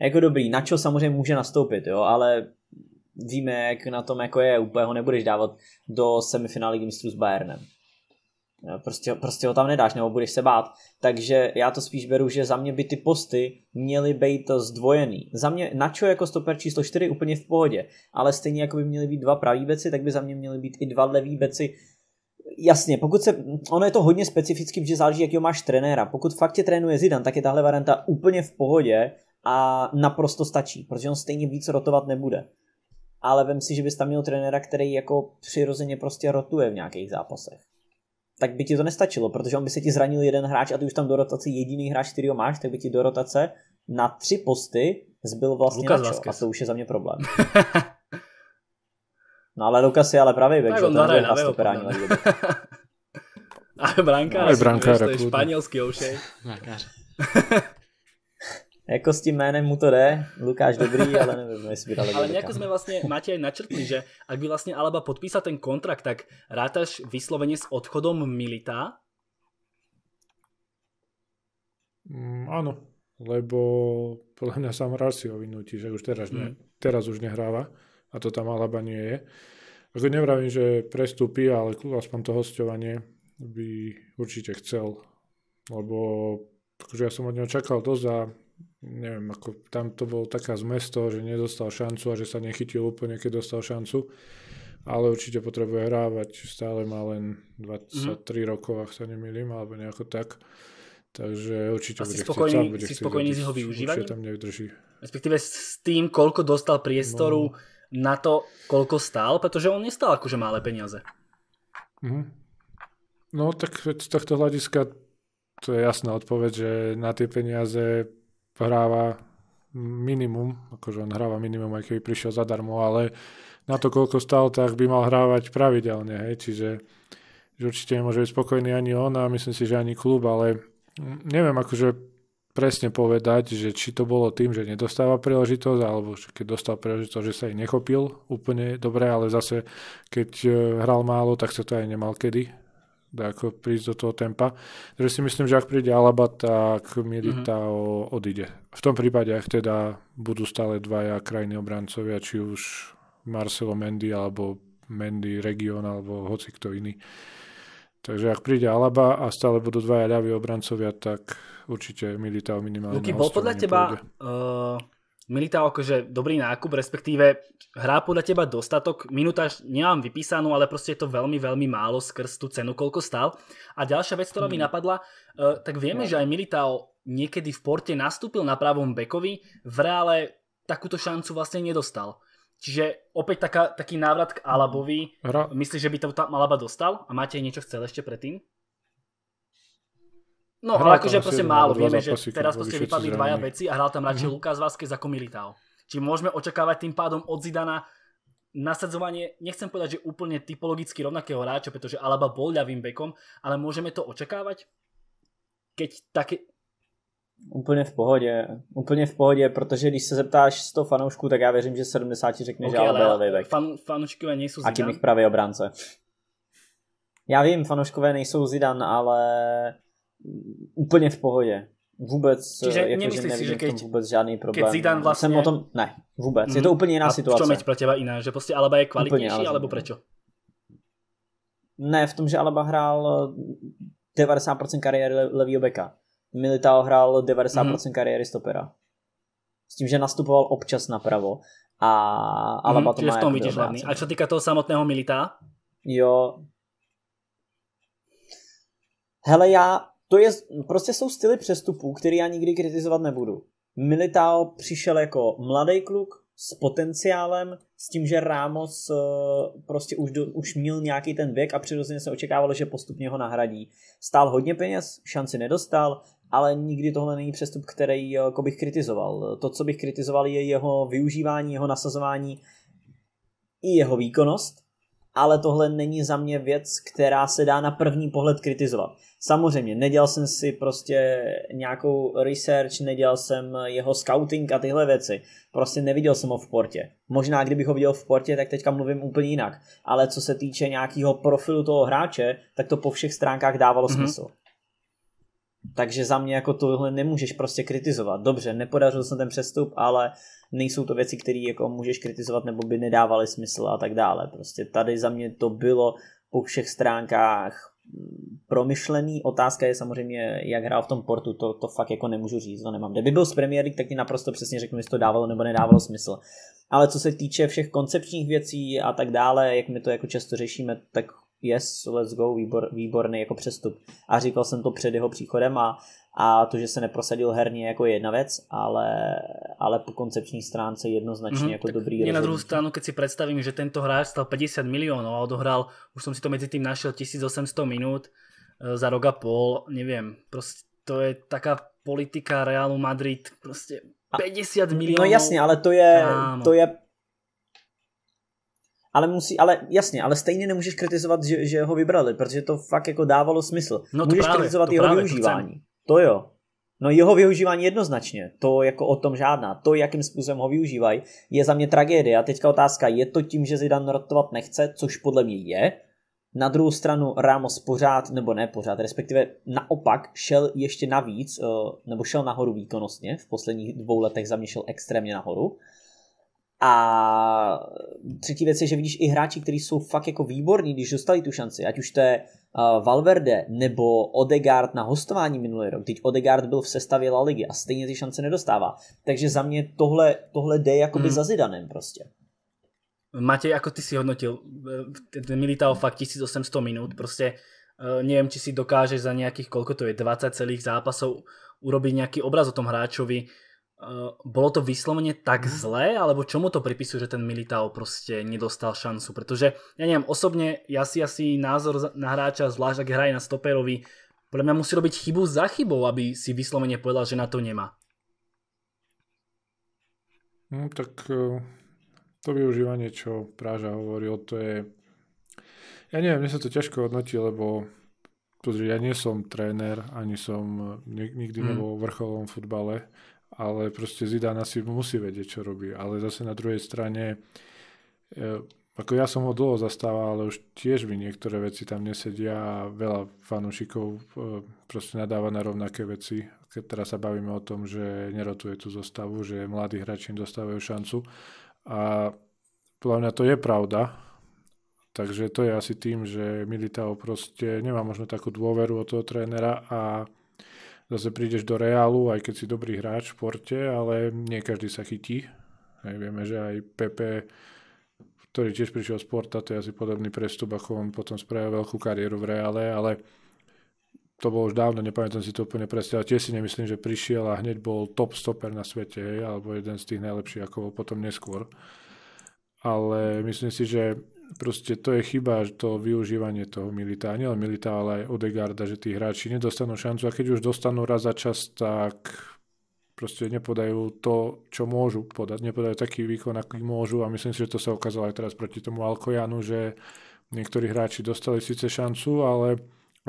jako dobrý, na čo samozřejmě může nastoupit, jo, ale víme, jak na tom jako je, úplně ho nebudeš dávat do semifinále mistrů s Bayernem. Prostě, prostě ho tam nedáš, nebo budeš se bát. Takže já to spíš beru, že za mě by ty posty měly být zdvojený. Za mě Načo jako stoper číslo 4 úplně v pohodě, ale stejně jako by měly být dva pravý beci, tak by za mě měly být i dva levý beci. Jasně, pokud se, ono je to hodně specifický, protože záleží, jakého máš trenéra. Pokud fakt tě trénuje Zidan, tak je tahle varianta úplně v pohodě a naprosto stačí, protože on stejně víc rotovat nebude. Ale vem si, že bys tam měl trenéra, který jako přirozeně prostě rotuje v nějakých zápasech. Tak by ti to nestačilo, protože on by se ti zranil jeden hráč a ty už tam do rotace jediný hráč, který ho máš, tak by ti do rotace na tři posty zbyl vlastně Lukas Načo a to už je za mě problém. no ale Lukas je ale pravý no věk, že to hraje na stoperání. A brankář, to je španělský oušej. jako s tím jménem mu to jde, Lukáš dobrý, ale nevím, jestli by dal Ale nějak jsme vlastně, Matěj, načrtli, že ak by vlastně Alaba podpísal ten kontrakt, tak rátaš vysloveně s odchodom Milita? Mm, ano, lebo podle mě sám si ho vynutí, že už teraz, ne, mm. teraz už nehrává, a to tam Alaba nie je. Ako nevravím, že prestupí, ale aspoň to hostovanie by určite chcel, lebo akože ja som od neho čakal dosť a neviem, ako tam to bolo taká zmes toho, že nedostal šancu a že sa nechytil úplne, keď dostal šancu. Ale určite potrebuje hrávať, stále má len 23 mm. rokov, ak sa nemýlim, alebo nejako tak. Takže určite asi bude spokojný, chcieť, bude si spokojný z jeho využívaním? tam nevydrží. Respektíve s tým, koľko dostal priestoru no. na to, koľko stál, pretože on nestal akože malé peniaze. Mm. No tak z tohto hľadiska to je jasná odpoveď, že na tie peniaze hráva minimum, akože on hráva minimum, aj keby prišiel zadarmo, ale na to, koľko stál, tak by mal hrávať pravidelne, hej, čiže že určite nemôže byť spokojný ani on a myslím si, že ani klub, ale neviem akože presne povedať, že či to bolo tým, že nedostáva príležitosť, alebo keď dostal príležitosť, že sa jej nechopil úplne dobre, ale zase keď eh, hral málo, tak sa to aj nemal kedy dá ako prísť do toho tempa. Takže si myslím, že ak príde Alaba, tak Militao mhm. mm-hmm. odíde. V tom prípade, ak teda budú stále dvaja krajní obrancovia, či už Marcelo Mendy alebo Mendy Region alebo hoci kto iný. Takže ak príde Alaba a stále budú dvaja ľaví obrancovia, tak určite o minimálne. Luky, bol podľa teba uh, Milita akože dobrý nákup, respektíve hrá podľa teba dostatok, minutáž nemám vypísanú, ale prostě je to veľmi, veľmi málo skrz tú cenu, koľko stál. A ďalšia vec, ktorá mi hmm. napadla, eh, tak vieme, že aj Militao niekedy v porte nastúpil na pravom bekovi, v reále takúto šancu vlastne nedostal. Čiže opäť taký návrat k hmm. Alabovi. Myslíš, že by to tam Alaba dostal? A máte niečo chcel ešte predtým? No, ale akože proste málo. Vieme, že teraz proste vypadli dvaja veci a hral tam radšej mm-hmm. Lukas Vázquez ako Militao. Či môžeme očakávať tým pádom od Zidana nasadzovanie, nechcem povedať, že úplne typologicky rovnakého hráča, pretože Alaba bol ľavým bekom, ale môžeme to očakávať? Keď také... Úplně v pohodě, úplně v pohodě, protože když se zeptáš 100 fanoušků, tak já věřím, že 70 řekne, okay, že Alaba je levý bek. Fan, fanouškové nejsou Zidane. A jich pravý obránce. Já vím, fanouškové nejsou Zidane, ale úplně v pohodě. Vůbec, Čiže jako, nemyslíš že eh, si, že keď, vůbec žádný problém. Keď Zidane vlastně... Jsem o tom, ne, vůbec. Mm-hmm. Je to mhm. úplně jiná a situace. A v čom pro teba jiná? Že prostě Alaba je kvalitnější, úplně, alebo prečo? Ne, v tom, že Alaba hrál 90% eh, kariéry levýho beka. Militao hrál 90% mm-hmm. kariéry stopera. S tím, že nastupoval občas napravo. A Alaba mm-hmm, to má v tom jako vidíš hlavný. A co týká toho samotného Milita? Jo. Hele, já to je, prostě jsou styly přestupů, které já nikdy kritizovat nebudu. Militao přišel jako mladý kluk s potenciálem, s tím, že Ramos eh, prostě už, do, už měl nějaký ten věk a přirozeně se očekávalo, že postupně ho nahradí. Stál hodně peněz, šanci nedostal, ale nikdy tohle není přestup, který eh, jako bych kritizoval. To, co bych kritizoval, je jeho využívání, jeho nasazování i jeho výkonnost, ale tohle není za mě věc, která se dá na první pohled kritizovat. Samozřejmě, nedělal jsem si prostě nějakou research, nedělal jsem jeho scouting a tyhle věci. Prostě neviděl jsem ho v portě. Možná, kdybych ho viděl v portě, tak teďka mluvím úplně jinak. Ale co se týče nějakého profilu toho hráče, tak to po všech stránkách dávalo mm-hmm. smysl. Takže za mě jako tohle nemůžeš prostě kritizovat. Dobře, nepodařil se ten přestup, ale nejsou to věci, které jako můžeš kritizovat nebo by nedávaly smysl a tak dále. Prostě tady za mě to bylo po všech stránkách mm, promyšlený. Otázka je samozřejmě, jak hrál v tom portu, to, to fakt jako nemůžu říct, to nemám. Kdyby byl z Premier League, tak ti naprosto přesně řeknu, jestli to dávalo nebo nedávalo smysl. Ale co se týče všech koncepčních věcí a tak dále, jak my to jako často řešíme, tak yes, let's go, výbor, výborný jako přestup. A říkal jsem to před jeho příchodem a, a to, že se neprosadil herně jako jedna věc, ale, ale po koncepční stránce jednoznačně mm, jako dobrý rozhodnutí. Na druhou stranu, když si představím, že tento hráč stal 50 milionů a odohral, už jsem si to mezi tím našel 1800 minut e, za rok a půl, nevím, prostě to je taká politika Realu Madrid, prostě 50 a, milionů. No jasně, ale to je, Kámo. to je ale musí, ale jasně, ale stejně nemůžeš kritizovat, že, že ho vybrali, protože to fakt jako dávalo smysl. No to Můžeš právě, kritizovat to jeho právě, využívání. To, to jo. No jeho využívání jednoznačně, to jako o tom žádná. To, jakým způsobem ho využívají, je za mě tragédie. A teďka otázka, je to tím, že Zidane rotovat nechce, což podle mě je. Na druhou stranu Ramos pořád, nebo ne pořád, respektive naopak šel ještě navíc, eh, nebo šel nahoru výkonnostně, v posledních dvou letech zaměšel extrémně nahoru. A třetí věc je, že vidíš i hráči, kteří jsou fakt jako výborní, když dostali tu šanci, ať už to je eh, Valverde nebo Odegaard na hostování minulý rok. Teď Odegaard byl v sestavě La Ligy a stejně ty šance nedostává. Takže za mě tohle, tohle jde jakoby hmm. za Zidanem prostě. Matěj, jako ty si hodnotil, eh, Militao fakt 1800 minut, prostě eh, nevím, či si dokáže za nějakých, kolko to je, 20 celých zápasů urobiť nějaký obraz o tom hráčovi, Eh, bolo to vyslovene tak mhm. zlé, alebo čomu to pripisujú, že ten Militao prostě nedostal šancu, protože ja neviem, osobne ja si asi názor na hráča, zvlášť ak hraje na stoperovi, podľa mňa musí robiť chybu za chybou, aby si vyslovene povedal, že na to nemá. No, tak eh, to využívanie, čo Práža hovoril, to je... Ja neviem, mne sa to ťažko hodnotí, lebo pretože ja nie som tréner, ani som eh, nikdy mm. nebol v vrcholovom futbale, ale proste Zidane asi musí vedieť, čo robí. Ale zase na druhej strane, eh, ako ja som ho dlho zastával, ale už tiež mi niektoré veci tam nesedia a veľa fanúšikov eh, proste nadáva na rovnaké veci. Keď teraz sa bavíme o tom, že nerotuje tú zostavu, že mladí hráči im dostávajú šancu a podľa mňa to je pravda, takže to je asi tým, že Militao proste nemá možno takú dôveru od toho trénera a zase prídeš do Reálu, aj keď si dobrý hráč v športe, ale nie každý sa chytí. Aj vieme, že aj Pepe, ktorý tiež prišiel z Porta, to je asi podobný prestup, ako on potom spravil veľkú kariéru v Reále, ale to bolo už dávno, nepamätám si to úplne presne, ale tiež si nemyslím, že prišiel a hneď bol top stoper na svete, hej, alebo jeden z tých najlepších, ako bol potom neskôr. Ale myslím si, že proste to je chyba, to využívanie toho Milita, nielen Milita, ale aj Odegarda, že tí hráči nedostanú šancu a keď už dostanú raz za čas, tak proste nepodajú to, čo môžu podať, nepodajú taký výkon, aký môžu a myslím si, že to sa ukázalo aj teraz proti tomu Alkojanu, že niektorí hráči dostali síce šancu, ale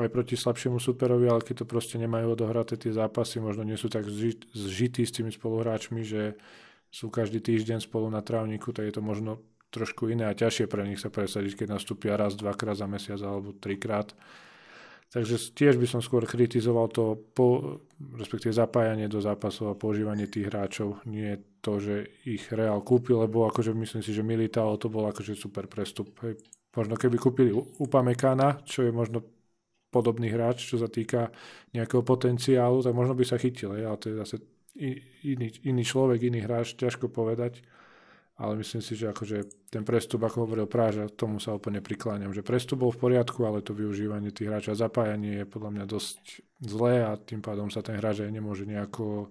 aj proti slabšiemu superovi, ale keď to proste nemajú odohraté tie zápasy, možno nie sú tak zžití s tými spoluhráčmi, že sú každý týždeň spolu na trávniku, tak je to možno trošku iné a ťažšie pre nich sa presadiť, keď nastúpia raz, dvakrát za mesiac alebo trikrát. Takže tiež by som skôr kritizoval to, po, respektive zapájanie do zápasov a používanie tých hráčov, nie to, že ich Real kúpil, lebo akože myslím si, že Militao to bol akože super prestup. Hej. Možno keby kúpili Upamecana, čo je možno podobný hráč, čo sa týka nejakého potenciálu, tak možno by sa chytil, hej, ale to je zase iný, iný človek, iný hráč, ťažko povedať ale myslím si, že akože ten prestup, ako hovoril Práža, tomu sa úplne prikláňam, že prestup bol v poriadku, ale to využívanie tých hráčov a zapájanie je podľa mňa dosť zlé a tým pádom sa ten hráč aj nemôže nejako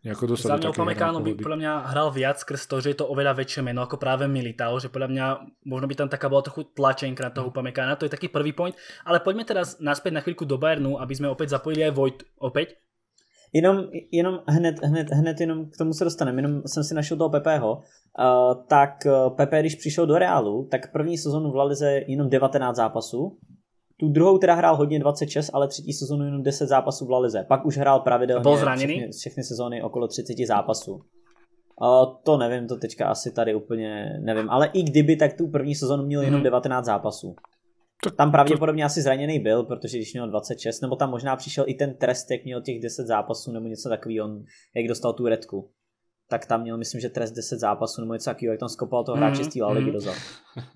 jako dostat Za mňa Upamecano by podle mě hral viac skrz to, že je to oveľa väčšie meno ako práve Militao, že podle mě možno by tam taká bola trochu tlačenka na toho mhm. Upamecana, to je taký prvý point, ale poďme teraz naspäť na chvíľku do Bayernu, aby sme opäť zapojili aj Vojt, opäť, Jenom, jenom hned, hned, hned jenom k tomu se dostaneme, jenom jsem si našel toho Pepeho, uh, tak e, Pepe, když přišel do Reálu, tak první sezonu v Lalize jenom 19 zápasů, tu druhou teda hrál hodně 26, ale třetí sezonu jenom 10 zápasů v Lalize. Pak už hrál pravidelně byl zraněný? Všechny, všechny sezóny okolo 30 zápasů. Uh, to nevím, to teďka asi tady úplně nevím, ale i kdyby, tak tu první sezonu měl jenom 19 mhm. zápasů. Tak tam pravděpodobně to... asi zraněný byl, protože když měl 26, nebo tam možná přišel i ten trest, jak měl těch 10 zápasů nebo něco takový, on, jak dostal tu redku. Tak tam měl, myslím, že trest 10 zápasů nebo něco takového, jak tam skopal toho hráče z té mhm, dozadu. Mhm.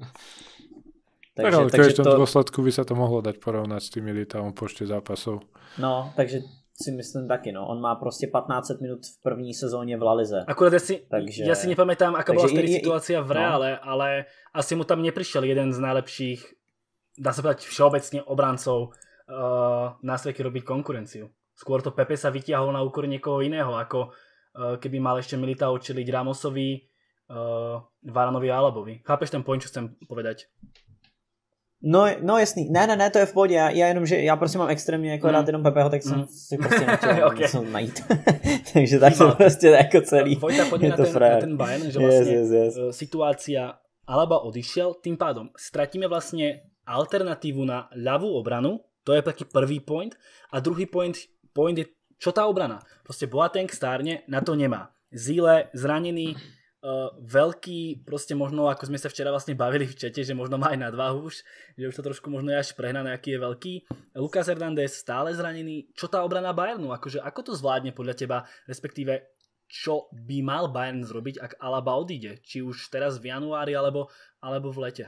Takže, tak, ale takže v tom to... dôsledku by se to mohlo dát porovnat s tím Litávom počte zápasů. No, takže si myslím taky, no. On má prostě 15 minut v první sezóně v Lalize. Akurát já si, takže, já si nepamětám, jaká byla situace v Reále, no. ale asi mu tam nepřišel jeden z nejlepších dá sa povedať všeobecne obrancov uh, eh, nástrojky robiť konkurenciu. Skôr to Pepe sa vytiahol na úkor niekoho iného, ako uh, keby mal ešte Milita učiliť Ramosovi, uh, Varanovi a Alabovi. Chápeš ten point, čo chcem povedať? No, no jasný, ne, ne, ne, to je v pohodě, já, já jenom, že já prostě mám extrémně jako mm. rád jenom Pepeho, tak jsem mm. si prostě nechtěl okay. něco najít. Takže tak jsem prostě jako celý. Vojta, pojďme na, ten, na ten Bayern, že vlastně yes, yes, yes. situácia Alaba odišel, tým pádom ztratíme vlastně alternatívu na ľavú obranu, to je taký prvý point. A druhý point, point je, čo tá obrana? Proste Boateng stárne, na to nemá. Zíle, zranený, uh, veľký, proste možno, ako sme sa včera vlastne bavili v čete, že možno má aj nadváhu už, že už to trošku možno je až prehnané, aký je veľký. Lukas Hernández stále zranený. Čo tá obrana Bayernu? Akože, ako to zvládne podľa teba, respektíve čo by mal Bayern zrobiť, ak Alaba odíde? Či už teraz v januári, alebo, alebo v lete?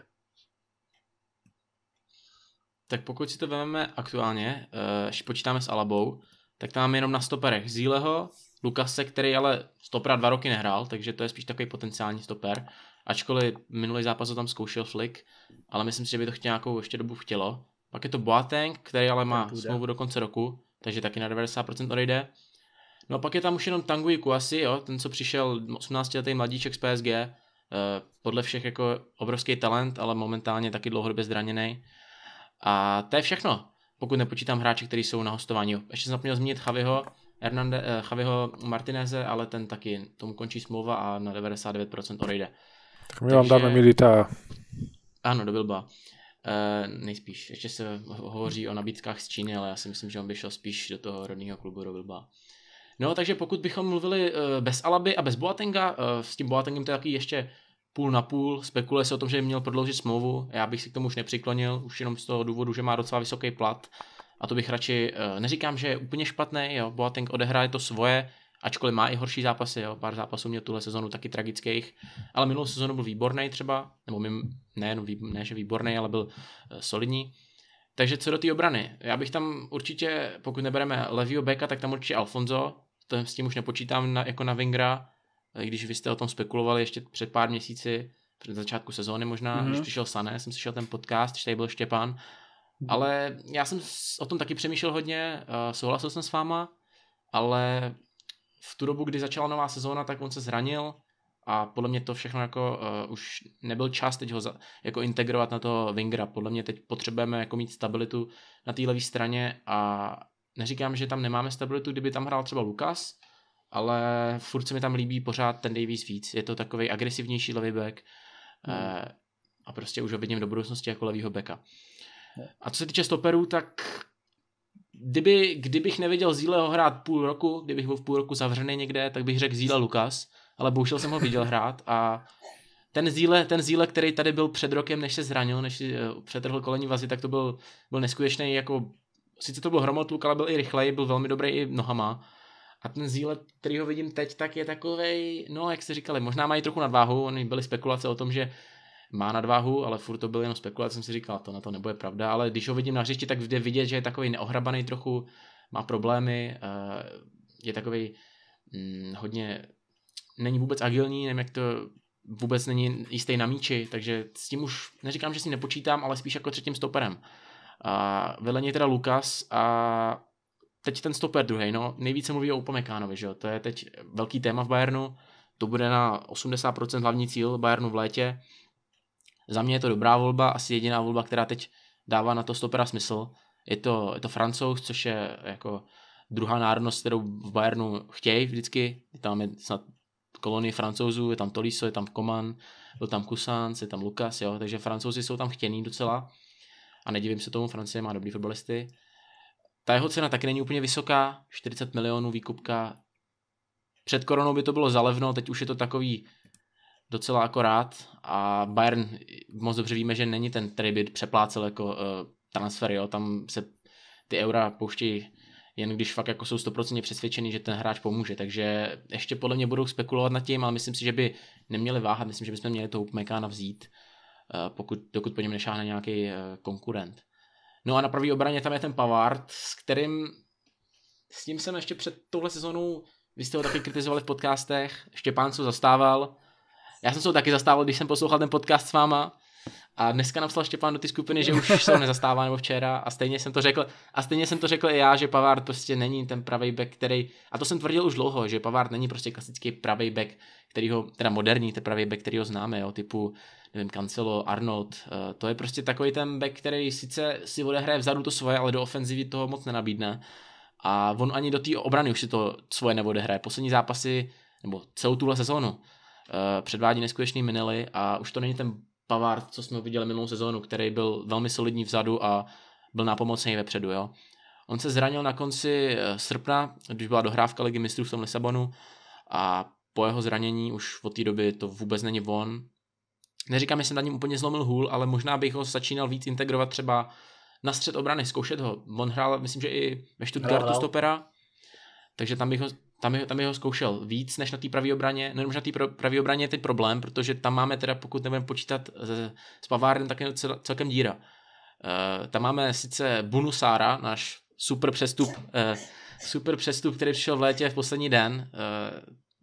tak pokud si to vezmeme aktuálně, když eh, počítáme s Alabou, tak tam máme jenom na stoperech Zíleho, Lukase, který ale stopera dva roky nehrál, takže to je spíš takový potenciální stoper. Ačkoliv minulý zápas ho tam zkoušel Flick, ale myslím si, že by to chtěl nějakou ještě dobu chtělo. Pak je to Boateng, který ale má smlouvu do konce roku, takže taky na 90% odejde. No a pak je tam už jenom Tanguy Kuasi, jo, ten, co přišel 18-letý mladíček z PSG, eh, podle všech jako obrovský talent, ale momentálně taky dlouhodobě zraněný. A to je všechno, pokud nepočítám hráče, kteří jsou na hostování. Ještě jsem zapomněl zmínit Javiho, Hernande, eh, Javiho Martineze, ale ten taky, tomu končí smlouva a na 99% odejde. Tak my Takže... vám dáme Milita. Ano, do Bilba. Uh, nejspíš. Ještě se hovoří o nabídkách z Číny, ale já si myslím, že on by šel spíš do toho rodného klubu do Bilba. No, takže pokud bychom mluvili uh, bez Alaby a bez Boatenga, uh, s tím Boatengem to je taky ještě půl na půl, spekuluje se o tom, že měl prodloužit smlouvu, já bych si k tomu už nepřiklonil, už jenom z toho důvodu, že má docela vysoký plat a to bych radši, eh, neříkám, že je úplně špatný, jo, Boateng odehraje to svoje, ačkoliv má i horší zápasy, jo, pár zápasů mě tuhle sezonu taky tragických, ale minulou sezonu byl výborný třeba, nebo mým, ne, no, ne, že výborný, ale byl eh, solidní, takže co do té obrany, já bych tam určitě, pokud nebereme Levio beka, tak tam určitě Alfonso, to s tím už nepočítám na, jako na Vingra, i když vy jste o tom spekulovali ještě před pár měsíci, před začátku sezóny možná, mm-hmm. když mhm. přišel Sané, jsem slyšel ten podcast, když tady byl Štěpán, ale já jsem o tom taky přemýšlel hodně, souhlasil jsem s váma, ale v tu dobu, kdy začala nová sezóna, tak on se zranil a podle mě to všechno jako uh, už nebyl čas teď ho za, jako integrovat na toho Wingra. Podle mě teď potřebujeme jako mít stabilitu na té levé straně a neříkám, že tam nemáme stabilitu, kdyby tam hrál třeba Lukas, ale furt se mi tam líbí pořád ten Davies víc. Je to takový agresivnější levý back hmm. eh, a prostě už ho vidím do budoucnosti jako levýho backa. Hmm. A co se týče stoperů, tak kdyby, kdybych neviděl Zíleho hrát půl roku, kdybych byl v půl roku zavřený někde, tak bych řekl Zíle Lukas, ale bohužel jsem ho viděl hrát a ten Zíle, ten Zíle, který tady byl před rokem, než se zranil, než si eh, přetrhl kolení vazy, tak to byl, byl neskutečný jako sice to byl hromotluk, ale byl i rychlej, byl velmi dobrý i nohama a ten Zílet, který ho vidím teď, tak je takový, no jak jste říkali, možná mají trochu nadváhu, oni byly spekulace o tom, že má nadváhu, ale furt to byl jenom spekulace, jsem si říkal, to na to nebude pravda, ale když ho vidím na hřišti, tak jde vidět, že je takový neohrabaný trochu, má problémy, eh, je takový hm, mm, hodně, není vůbec agilní, nevím jak to, vůbec není jistý na míči, takže s tím už neříkám, že si nepočítám, ale spíš jako třetím stoperem. A vedle něj teda Lukas a teď ten stoper druhý, no, nejvíce mluví o Upamekánovi, že jo, to je teď velký téma v Bayernu, to bude na 80% hlavní cíl Bayernu v létě. Za mě je to dobrá volba, asi jediná volba, která teď dává na to stopera smysl. Je to, je to francouz, což je jako druhá národnost, kterou v Bayernu chtějí vždycky. Je tam je snad kolony francouzů, je tam Toliso, je tam Koman, byl tam Kusans, je tam Lukas, jo, takže francouzi jsou tam chtění docela. A nedivím se tomu, Francie má dobrý fotbalisty. Ta jeho cena taky není úplně vysoká, 40 milionů výkupka. Před koronou by to bylo zalevno, teď už je to takový docela akorát a Bayern moc dobře víme, že není ten, který by přeplácel jako uh, transfer, jo, tam se ty eura pouštějí jen když fakt jako jsou 100% přesvědčený, že ten hráč pomůže. Takže ještě podle mě budou spekulovat nad tím, ale myslím si, že by neměli váhat, myslím, že bychom měli toho Mekána vzít, eh, pokud, dokud po něm nešáhne nějaký eh, konkurent. No a na první obraně tam je ten Pavard, s kterým s tím jsem ještě před touhle sezonou vy jste ho taky kritizovali v podcastech, Štěpán se zastával, já jsem se ho taky zastával, když jsem poslouchal ten podcast s váma, a dneska napsal Štěpán do té skupiny, že už se ho nezastává nebo včera a stejně jsem to řekl. A stejně jsem to řekl i já, že Pavard prostě není ten pravý back, který, a to jsem tvrdil už dlouho, že Pavard není prostě klasický pravý back, který ho, teda moderní ten pravý back, který ho známe, jo, typu, nevím, Cancelo, Arnold, eh, to je prostě takový ten back, který sice si odehraje vzadu to svoje, ale do ofenzivy toho moc nenabídne. A on ani do té obrany už si to svoje neodehraje. Poslední zápasy, nebo celou tuhle sezónu, eh, předvádí neskutečný minely a už to není ten Pavard, co jsme viděli minulou sezónu, který byl velmi solidní vzadu a byl nápomocný vepředu, jo. On se zranil na konci eh, srpna, když byla dohrávka ligy mistrů v tom Lisabonu a po jeho zranění už od té doby to vůbec není von. Neříkám, že jsem nad ním úplně zlomil hůl, ale možná bych ho začínal víc integrovat třeba na střed obrany, zkoušet ho. On hrál, myslím, že i ve Stuttgartu no, no. stopera, takže tam bych ho tam, je, tam jeho zkoušel víc než na té pravé obraně. No na té pravé obraně je teď problém, protože tam máme teda, pokud nebudeme počítat s Pavárem, tak je cel, celkem díra. E, tam máme sice Bunusára, náš super přestup, e, super přestup, který přišel v létě v poslední den. E,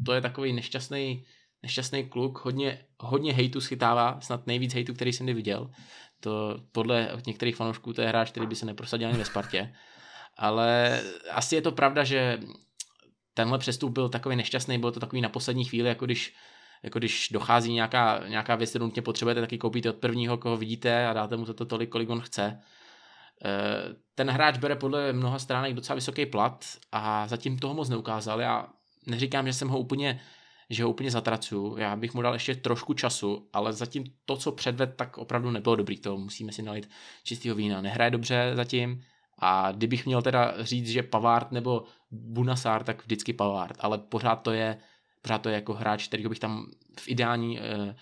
to je takový nešťastný, nešťastný kluk, hodně, hodně hejtu schytává, snad nejvíc hejtu, který jsem kdy viděl. To podle některých fanoušků to je hráč, který by se neprosadil ani ve Spartě. Ale asi je to pravda, že tenhle přestup byl takový nešťastný, byl to takový na poslední chvíli, jako když jako když dochází nějaká, nějaká věc, kterou nutně potřebujete, taky koupíte od prvního, koho vidíte a dáte mu za to tolik, kolik on chce. Eh, ten hráč bere podle mnoha stránek docela vysoký plat a zatím toho moc neukázal. Já neříkám, že jsem ho úplně že ho úplně zatracuju, já bych mu dal ještě trošku času, ale zatím to, co předved, tak opravdu nebylo dobrý, to musíme si nalít čistého vína. Nehraje dobře zatím, a kdybych měl teda říct, že Pavard nebo Bunasar, tak vždycky Pavard, ale pořád to je, pořád to je jako hráč, kterýho bych tam v ideální, eh,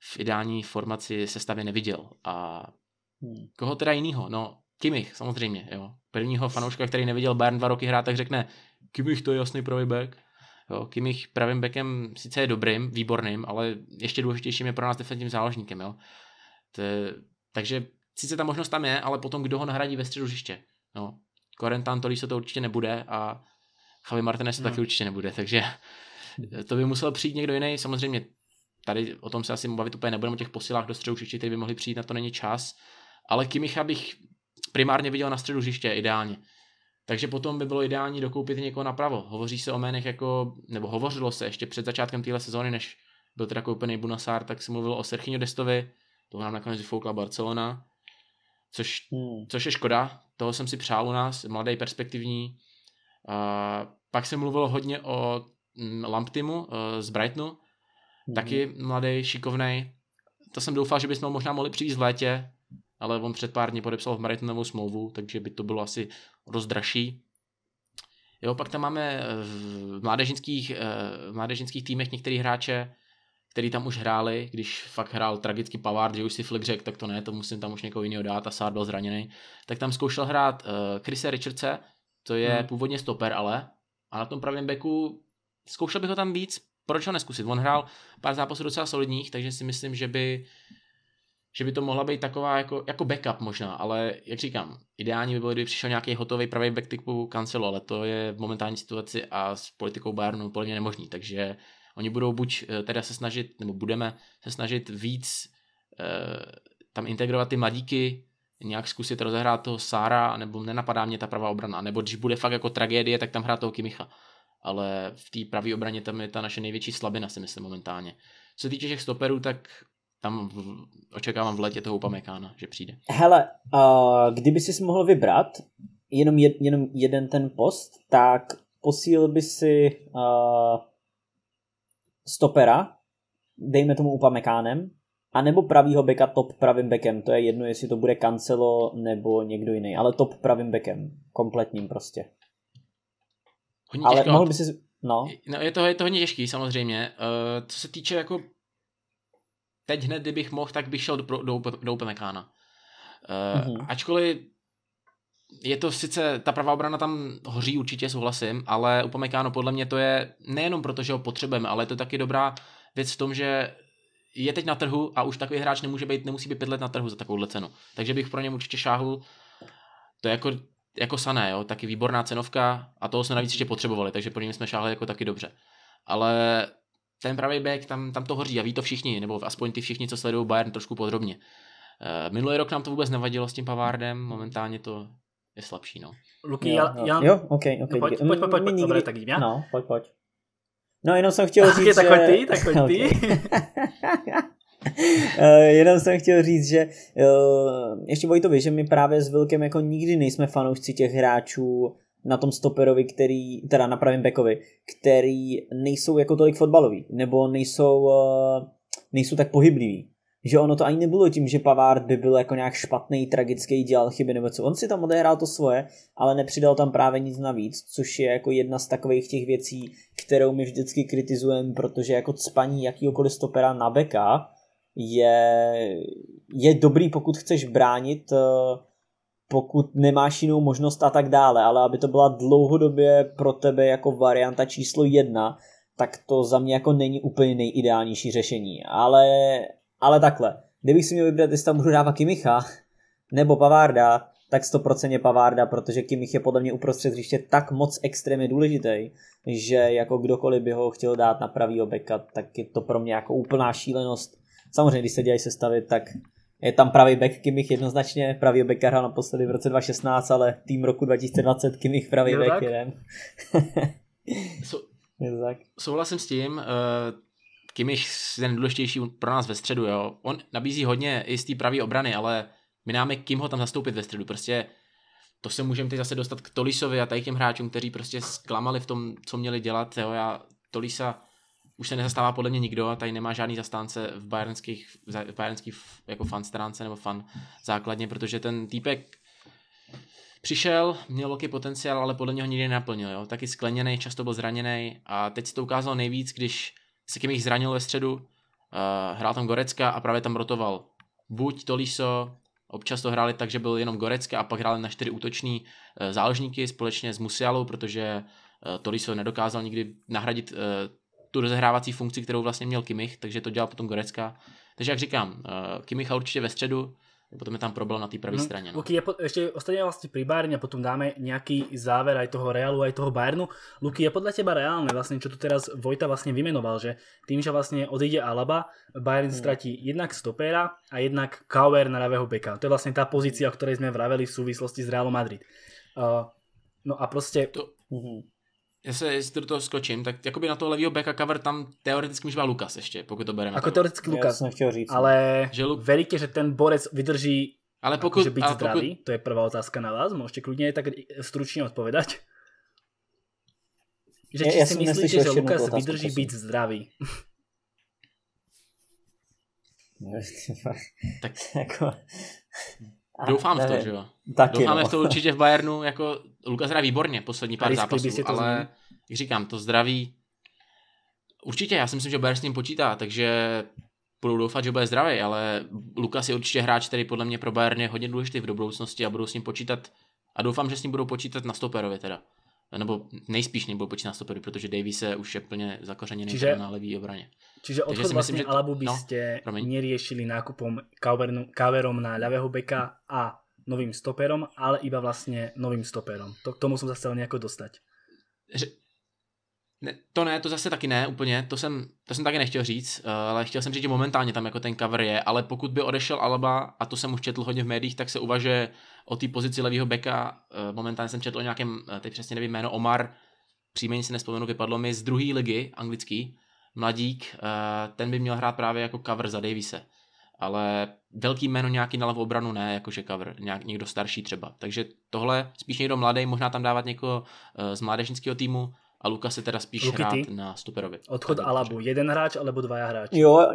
v ideální formaci sestavě neviděl. A hmm. koho teda jinýho? No, Kimich, samozřejmě, jo. Prvního fanouška, který neviděl Bayern dva roky hrát, tak řekne, Kimich to je jasný pravý back. Jo, Kimich pravým backem sice je dobrým, výborným, ale ještě důležitějším je pro nás defensivním záložníkem. Jo. To je, takže sice ta možnost tam je, ale potom kdo ho nahradí ve středu hřiště. No. Korentán to to určitě nebude a Javi Martinez to no. taky určitě nebude, takže to by musel přijít někdo jiný. Samozřejmě tady o tom se asi bavit úplně nebudeme o těch posilách do středu hřiště, by mohli přijít, na to není čas. Ale Kimicha bych primárně viděl na středu hřiště ideálně. Takže potom by bylo ideální dokoupit někoho napravo. Hovoří se o jménech jako, nebo hovořilo se ještě před začátkem téhle sezóny, než byl teda koupený Bunasár, tak se mluvilo o Serchino Destovi, toho nám nakonec vyfoukla Barcelona což, hmm. což je škoda, toho jsem si přál u nás, mladý, perspektivní. Uh, pak se mluvilo hodně o mm, Lamptimu uh, eh, z Brightonu, hmm. taky mladý, šikovný. To jsem doufal, že bychom ho možná mohli přijít v létě, ale on před pár dní podepsal v Brightonu smlouvu, takže by to bylo asi rozdraší. Jo, pak tam máme eh, v mládežnických, eh, v mládežnických týmech některý hráče, který tam už hráli, když fakt hrál tragicky Pavard, že už si Flick řekl, tak to ne, to musím tam už někoho jiného dát a Sard byl zraněný, tak tam zkoušel hrát uh, eh, Chrise Richardse, to je hmm. původně stoper ale, a na tom pravém beku zkoušel bych ho tam víc, proč ho neskusit, on hrál pár zápasů docela solidních, takže si myslím, že by že by to mohla být taková jako, jako backup možná, ale jak říkám, ideální by bylo, kdyby přišel nějaký hotový pravý back typu Cancelo, ale to je v momentální situaci a s politikou Bayernu úplně nemožný, takže Oni budou buď eh, teda se snažit, nebo budeme se snažit víc eh, tam integrovat ty mladíky, nějak zkusit rozehrát toho Sára, nebo nenapadá mě ta pravá obrana, nebo když bude fakt jako tragédie, tak tam hrát toho Kimicha. Ale v té pravé obraně tam je ta naše největší slabina, si myslím momentálně. Co se týče těch stoperů, tak tam v, očekávám v letě toho Upamekána, že přijde. Hele, uh, kdyby si mohl vybrat jenom, jed, jenom jeden ten post, tak posíl by si uh, stopera, dejme tomu Upamekánem, a nebo pravýho beka top pravým bekem. To je jedno, jestli to bude Cancelo nebo někdo jiný, ale top pravým bekem. Kompletním prostě. Hodně ale těžko. mohl by si... No. no je, to, je to hodně těžký, samozřejmě. Uh, co se týče jako teď hned, kdybych mohl, tak bych šel do, do, do, do Upamecana. Uh, eh, mm-hmm. Ačkoliv je to sice, ta pravá obrana tam hoří, určitě souhlasím, ale Upamekáno podle mě to je nejenom proto, že ho potřebujeme, ale je to taky dobrá věc v tom, že je teď na trhu a už takový hráč nemůže být, nemusí být pět let na trhu za takovouhle cenu. Takže bych pro něm určitě šáhl, to je jako, jako sané, jo? taky výborná cenovka a toho jsme navíc ještě potřebovali, takže pro něm jsme šáhli jako taky dobře. Ale ten pravý back, tam, tam to hoří a ví to všichni, nebo aspoň ty všichni, co sledují Bayern trošku podrobně. Eh, minulý rok nám to vůbec nevadilo s tím Pavardem, momentálně to je slabší, no. Luky, já... já... Jo, ok, ok. No, pojď, pojď, pojď, pojď, nikdy... Dobre, tak jdím, já. No, pojď, pojď. No, jenom jsem chtěl říct, okay, tak pojď ty, tak ty. uh, jenom jsem chtěl říct, že uh, ještě by, že my právě s Vilkem jako nikdy nejsme fanoušci těch hráčů na tom stoperovi, který, teda na pravém bekovi, který nejsou jako tolik fotbaloví, nebo nejsou, uh, nejsou tak pohybliví že ono to ani nebylo tím, že Pavard by byl jako nějak špatný, tragický, dělal chyby nebo co. On si tam odehrál to svoje, ale nepřidal tam právě nic navíc, což je jako jedna z takových těch věcí, kterou my vždycky kritizujeme, protože jako cpaní jakýhokoliv stopera na beka je, je dobrý, pokud chceš bránit, eh, pokud nemáš jinou možnost a tak dále, ale aby to byla dlouhodobě pro tebe jako varianta číslo jedna, tak to za mě jako není úplně nejideálnější řešení. Ale ale takhle, kdybych si měl vybrat, jestli tam můžu dávat Kimicha nebo Pavarda, tak 100% Pavarda, protože Kimich je podle mě uprostřed hřiště tak moc extrémně důležitý, že jako kdokoliv by ho chtěl dát na pravý obeka, tak je to pro mě jako úplná šílenost. Samozřejmě, když se dělají sestavy, tak je tam pravý back Kimich jednoznačně, pravý obeka hrál naposledy v roce 2016, ale tým roku 2020 Kimich pravý back jeden. so, je tak. Souhlasím s tím, uh Kimiš je ten důležitější pro nás ve středu. Jo. On nabízí hodně i z té pravý obrany, ale my náme kým ho tam zastoupit ve středu. Prostě to se můžeme teď zase dostat k Tolisovi a tady těm hráčům, kteří prostě zklamali v tom, co měli dělat. Jo. Já Tolisa už se nezastává podle mě nikdo a tady nemá žádný zastánce v bayernských, v bayernských jako fan stránce nebo fan základně, protože ten týpek přišel, měl velký potenciál, ale podle něho nikdy nenaplnil. Jo? Taky skleněný, často byl zraněný a teď se to ukázalo nejvíc, když se kým jich zranil ve středu, uh, hrál tam Gorecka a právě tam rotoval buď Toliso, občas to hráli tak, že byl jenom Gorecka a pak hráli na čtyři útoční uh, záložníky společně s Musialou, protože uh, eh, Toliso nedokázal nikdy nahradit uh, tu rozehrávací funkci, kterou vlastně měl Kimich, takže to dělal potom Gorecka. Takže jak říkám, Kimicha určitě ve středu, potom je tam problém na tej prvej mm. strane. No. Luky, po, ešte ostane vlastne pri a potom dáme nejaký záver aj toho Realu, aj toho Bayernu. Luky, je podľa teba reálne vlastne, čo tu teraz Vojta vlastne vymenoval, že tým, že vlastne odíde Alaba, Bayern mm. stratí jednak stopéra a jednak Kauer na ravého beka. To je vlastne tá pozícia, o ktorej sme vraveli v súvislosti s Realom Madrid. Uh, no a proste... To... Uh mhm. -huh já se, jestli do toho skočím, tak jakoby na toho levýho backa cover tam teoreticky může být Lukas ještě, pokud to bereme. Jako teoreticky Lukas, jsem chtěl říct. ale no. že Luk... veliké, že ten borec vydrží ale jako, pokud, být ale zdravý? Pokud... To je prvá otázka na vás, můžete klidně tak stručně odpovědat. Že či já, já si myslíte, že Lukas otázku, vydrží prosím. být zdravý? tak jako... Doufám v to, že jo. Taky, Doufáme no. no. v to určitě v Bayernu, jako Lukas hraje výborně poslední pár zápasů, ale jak říkám, to zdraví, určitě, já si myslím, že Bayern s ním počítá, takže budu doufat, že bude zdravý, ale Lukas je určitě hráč, který podle mě pro Bayern je hodně důležitý v budoucnosti a budou s ním počítat a doufám, že s ním budou počítat na stoperovi teda. Nebo nejspíš nebudou počítat na stopery, protože Davy se už je plně zakořeněný čiže, na levý obraně. Čiže odchod myslím, vlastně že... Alabu byste no, neriešili nákupom Kaverom na ľavého beka a novým stoperom, ale iba vlastne novým stoperom. To, k tomu som sa chcel nejako dostať. Že... Ne, to ne, to zase taky ne úplně, to jsem, to jsem taky nechtěl říct, eh, ale chtěl jsem říct, že momentálně tam jako ten cover je, ale pokud by odešel Alba, a to jsem už četl hodně v médiích, tak se uvažuje o té pozici levýho beka, eh, momentálně jsem četl o nějakém, eh, teď přesně nevím jméno, Omar, příjmení si nespomenu, vypadlo mi z druhé ligy anglický, mladík, ten by měl hrát právě jako cover za Davise ale velký jméno nějaký na levou obranu ne, jakože cover, nějak, někdo starší třeba. Takže tohle spíš někdo mladý, možná tam dávat někoho eh, z mládežnického týmu, a Luka se teda spíš Luky, hrát na stuperovi. Odchod tak, Alabu, takže. jeden hráč alebo dva hráči? Jo,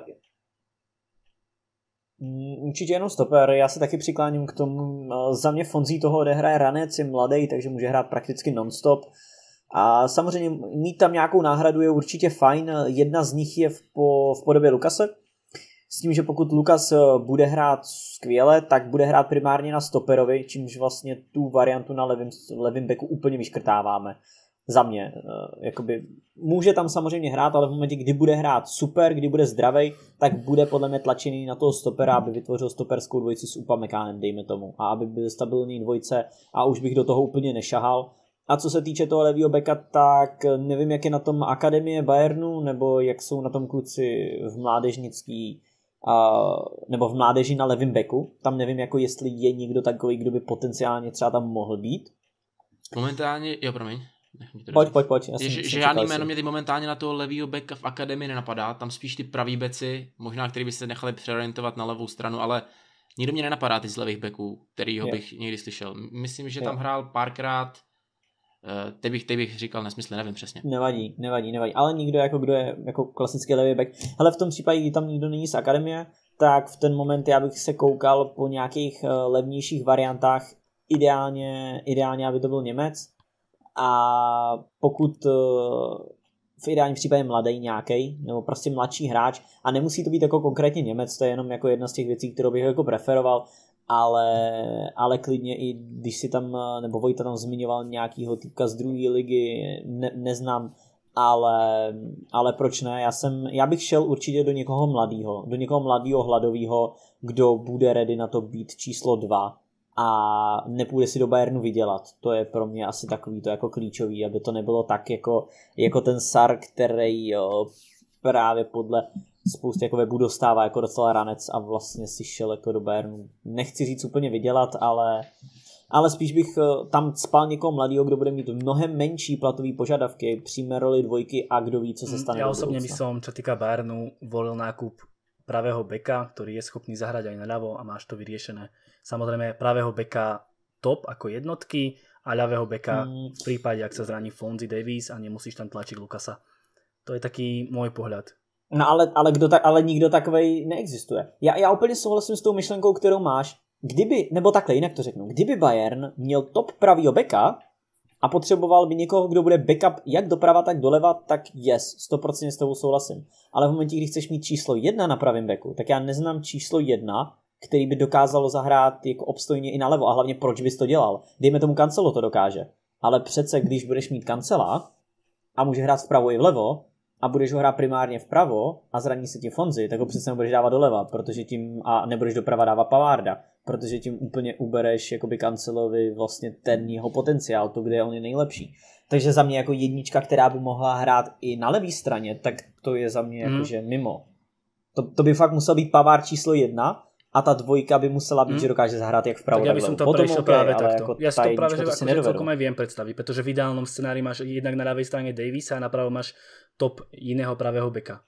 mm, Určitě jenom stoper, já se taky přikláním k tomu, eh, za mě Fonzí toho odehraje ranec, je mladý, takže může hrát prakticky nonstop. A samozřejmě mít tam nějakou náhradu je určitě fajn, jedna z nich je v, po, v podobě Lukase, s tím, že pokud Lukas eh, bude hrát skvěle, tak bude hrát primárně na stoperovi, čímž vlastně tu variantu na levém, levém beku úplně vyškrtáváme. Za mě. Eh, jakoby, může tam samozřejmě hrát, ale v momentě, kdy bude hrát super, kdy bude zdravý, tak bude podle mě tlačený na toho stopera, aby vytvořil stoperskou dvojici s Upamekánem, dejme tomu. A aby byl stabilní dvojice, a už bych do toho úplně nešahal. A co se týče toho levýho beka, tak eh, nevím, jak je na tom akademie Bayernu, nebo jak jsou na tom kluci v mládežnický nebo v mládeži na levém beku. Tam nevím, jako jestli je někdo takový, kdo by potenciálně třeba tam mohl být. Momentálně, jo, promiň. Pojď, pojď, pojď. Já jsem, že, žádný jméno mě ty momentálně na toho levýho beka v akademii nenapadá, tam spíš ty pravý beci, možná který by se nechali přeorientovat na levou stranu, ale nikdo mě nenapadá ty z levých beků, který ho bych někdy slyšel. Myslím, že je. tam hrál párkrát Eh, teď bych, teď bych říkal nesmysl, nevím přesně. Nevadí, nevadí, nevadí. Ale nikdo, jako kdo je jako klasický levý back. ale v tom případě, kdy tam nikdo není z akademie, tak v ten moment já bych se koukal po nějakých eh, levnějších variantách. Ideálně, ideálně, aby to byl Němec. A pokud eh, v ideálním případě mladý nějaký, nebo prostě mladší hráč, a nemusí to být jako konkrétně Němec, to je jenom jako jedna z těch věcí, kterou bych jako preferoval, ale, ale klidně i když si tam, eh, nebo Vojta tam zmiňoval nějakýho týka z druhé ligy, ne, neznám, ale, ale proč ne, já, jsem, já bych šel určitě do někoho mladého, do někoho mladého hladového, kdo bude ready na to být číslo dva a nepůjde si do Bayernu vydělat. To je pro mě asi takový to jako klíčový, aby to nebylo tak jako, jako ten Sar, který jo, právě podle spoustě jako webů dostává jako docela ranec a vlastně si šel jako do Bayernu. Nechci říct úplně vydělat, ale, ale spíš bych eh, tam spal někoho mladého, kdo bude mít mnohem menší platové požadavky, přímé roli dvojky a kdo ví, co se mhm, stane. Já osobně bych som, co týká Bayernu, volil nákup pravého beka, který je schopný zahrať aj naľavo a máš to vyriešené. Samozřejmě pravého beka top jako jednotky a ľavého beka mm. v prípade, ak sa zraní Fonzi Davis a nemusíš tam tlačiť Lukasa. To je taký môj pohľad. No ale, ale, kdo ta, ale nikdo takový neexistuje. Já, já úplně souhlasím s tou myšlenkou, kterou máš. Kdyby, nebo takhle jinak to řeknu, kdyby Bayern měl top pravýho beka a potřeboval by někoho, kdo bude backup jak doprava, tak doleva, tak yes, 100% s tebou souhlasím. Ale v momentě, kdy chceš mít číslo jedna na pravém beku, tak já neznám číslo jedna, který by dokázalo zahrát jako obstojně i nalevo a hlavně proč bys to dělal. Dejme tomu kancelo to dokáže. Ale přece, když budeš mít kancela a může hrát vpravo i vlevo, a budeš ho hrát primárně vpravo a zraní se ti Fonzi, tak ho přece nebudeš dávat doleva, protože tím a nebudeš doprava dávat Pavarda, protože tím úplně ubereš jakoby Kancelovi vlastně ten jeho potenciál, to, kde on je nejlepší. Takže za mě jako jednička, která by mohla hrát i na levé straně, tak to je za mě hmm. jakože mimo. To, to by fakt musel být Pavard číslo jedna, a ta dvojka by musela být, hmm. že dokáže zahrát jak vpravo, tak, já bych to Potom prešel okay, právě takto. Jako já si to právě že, to si jako, že viem predstaviť, v ideálnom scénáři máš jednak na levé straně Davisa a napravo máš top jiného pravého beka.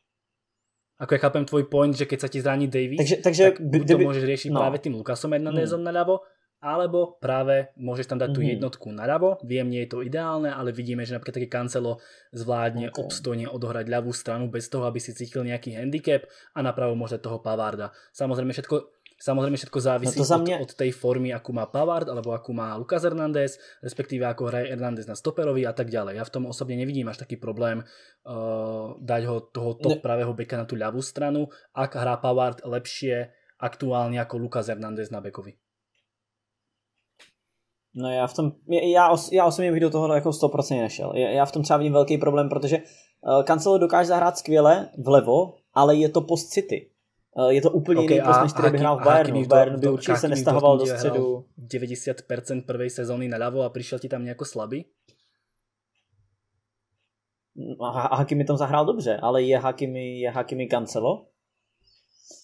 Ako ja chápem tvoj point, že keď sa ti zraní Davis, takže, takže tak by, to by, môžeš riešiť no. práve tým Lukasom Hernandezom hmm. naľavo, alebo práve môžeš tam dať tú hmm. jednotku naľavo. Viem, nie je to ideálne, ale vidíme, že napríklad také kancelo zvládne okay. obstojne odohrať ľavú stranu bez toho, aby si cítil nejaký handicap a napravo môže toho Pavarda. Samozrejme všetko Samozřejmě všetko závisí no to za mě... od, od tej formy, jakou má Pavard alebo jakou má Lucas Hernández, respektive jako hraje Hernández na stoperovi a tak dále. Já v tom osobně nevidím až taký problém uh, eh, dať ho toho top ne... pravého beka na tu ľavú stranu, ak hrá Pavard lepšie aktuálně jako Lucas Hernández na bekovi. No já v tom, já, os, já osobně bych do toho jako 100% nešel. Já v tom třeba vidím velký problém, protože eh, Cancelo dokáže zahrát skvěle vlevo, ale je to post City. Eh, je to úplně okay, jiný post, než který by hrál v Bayernu. V Bayernu by určitě se nestahoval do středu. 90% prvej sezóny naľavo a přišel ti tam nějako slabý? No, a Hakimi tam zahrál dobře, ale je Hakimi, je Hakimi Cancelo?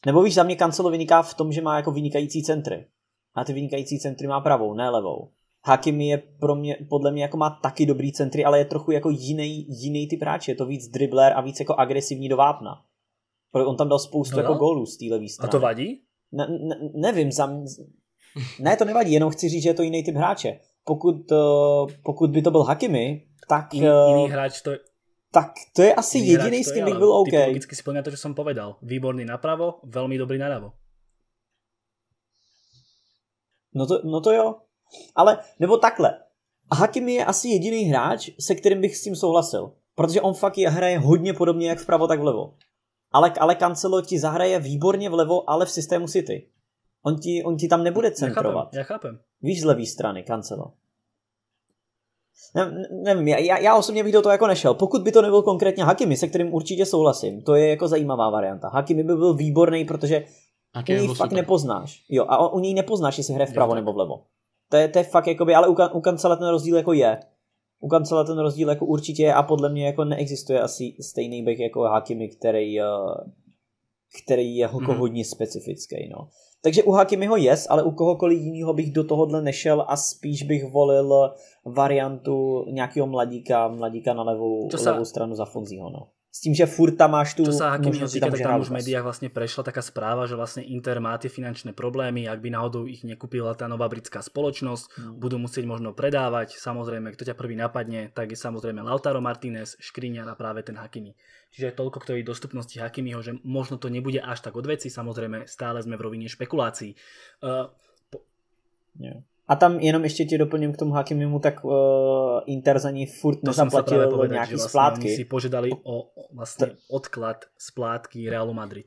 Nebo víš, za mě Cancelo vyniká v tom, že má jako vynikající centry. A ty vynikající centry má pravou, ne levou. Hakimi je pro mě, podle mě jako má taky dobrý centry, ale je trochu jako jiný, jiný typ hráče. Je to víc dribler a víc jako agresivní do vápna protože on tam dal spoustu no, jako gólů z té levé strany. A to vadí? Ne, ne, nevím, za ne, to nevadí, jenom chci říct, že je to jiný typ hráče. Pokud, uh, pokud by to byl Hakimi, tak... Jiný, eh, jiný hráč to tak to je asi jediný, s kým bych byl OK. Typologicky si to, že jsem povedal. Výborný napravo, velmi dobrý naravo. No to, no to jo. Ale, nebo takhle. Hakimi je asi jediný hráč, se kterým bych s tím souhlasil. Protože on fakt je, hraje hodně podobně jak vpravo, tak vlevo ale, ale Cancelo ti zahraje výborně vlevo, ale v systému City. On ti, on ti tam nebude centrovat. Já chápem, já chápem. Víš z levý strany, Cancelo. Ne, nevím, já, já osobně bych do toho jako nešel. Pokud by to nebyl konkrétně Hakimi, se kterým určitě souhlasím, to je jako zajímavá varianta. Hakimi by byl výborný, protože u něj fakt super. nepoznáš. Jo, a u něj nepoznáš, jestli hraje vpravo nebo vlevo. To je, to je fakt jakoby, ale u, u Cancela ten rozdíl jako je u Kancela ten rozdíl jako určitě je a podle mě jako neexistuje asi stejný back jako Hakimi, který, eh, který je jako hmm. hodně specifický. No. Takže u Hakimiho yes, ale u kohokoliv jiného bych do tohohle nešel a spíš bych volil variantu nějakého mladíka, mladíka na levou, to levou stranu za Fonzího. No s tím, že furt tam máš tu... Čo sa akým jazyka, tak tam už v médiách vlastne prešla taká správa, že vlastne Inter má tie finančné problémy, ak by náhodou ich nekúpila tá nová britská spoločnosť, hmm. budú musieť možno predávať, samozrejme, kto ťa prvý napadne, tak je samozrejme Lautaro Martinez, Škriňar a práve ten Hakimi. Čiže toľko k tej dostupnosti Hakimiho, že možno to nebude až tak veci, samozrejme, stále sme v rovine špekulácií. Uh, po... yeah. A tam jenom ještě ti doplním k tomu Hakimimu, tak uh, Inter za ní furt to nezaplatil povedať, nějaký vlastně splátky. Oni si požadali o, o vlastně odklad splátky Realu Madrid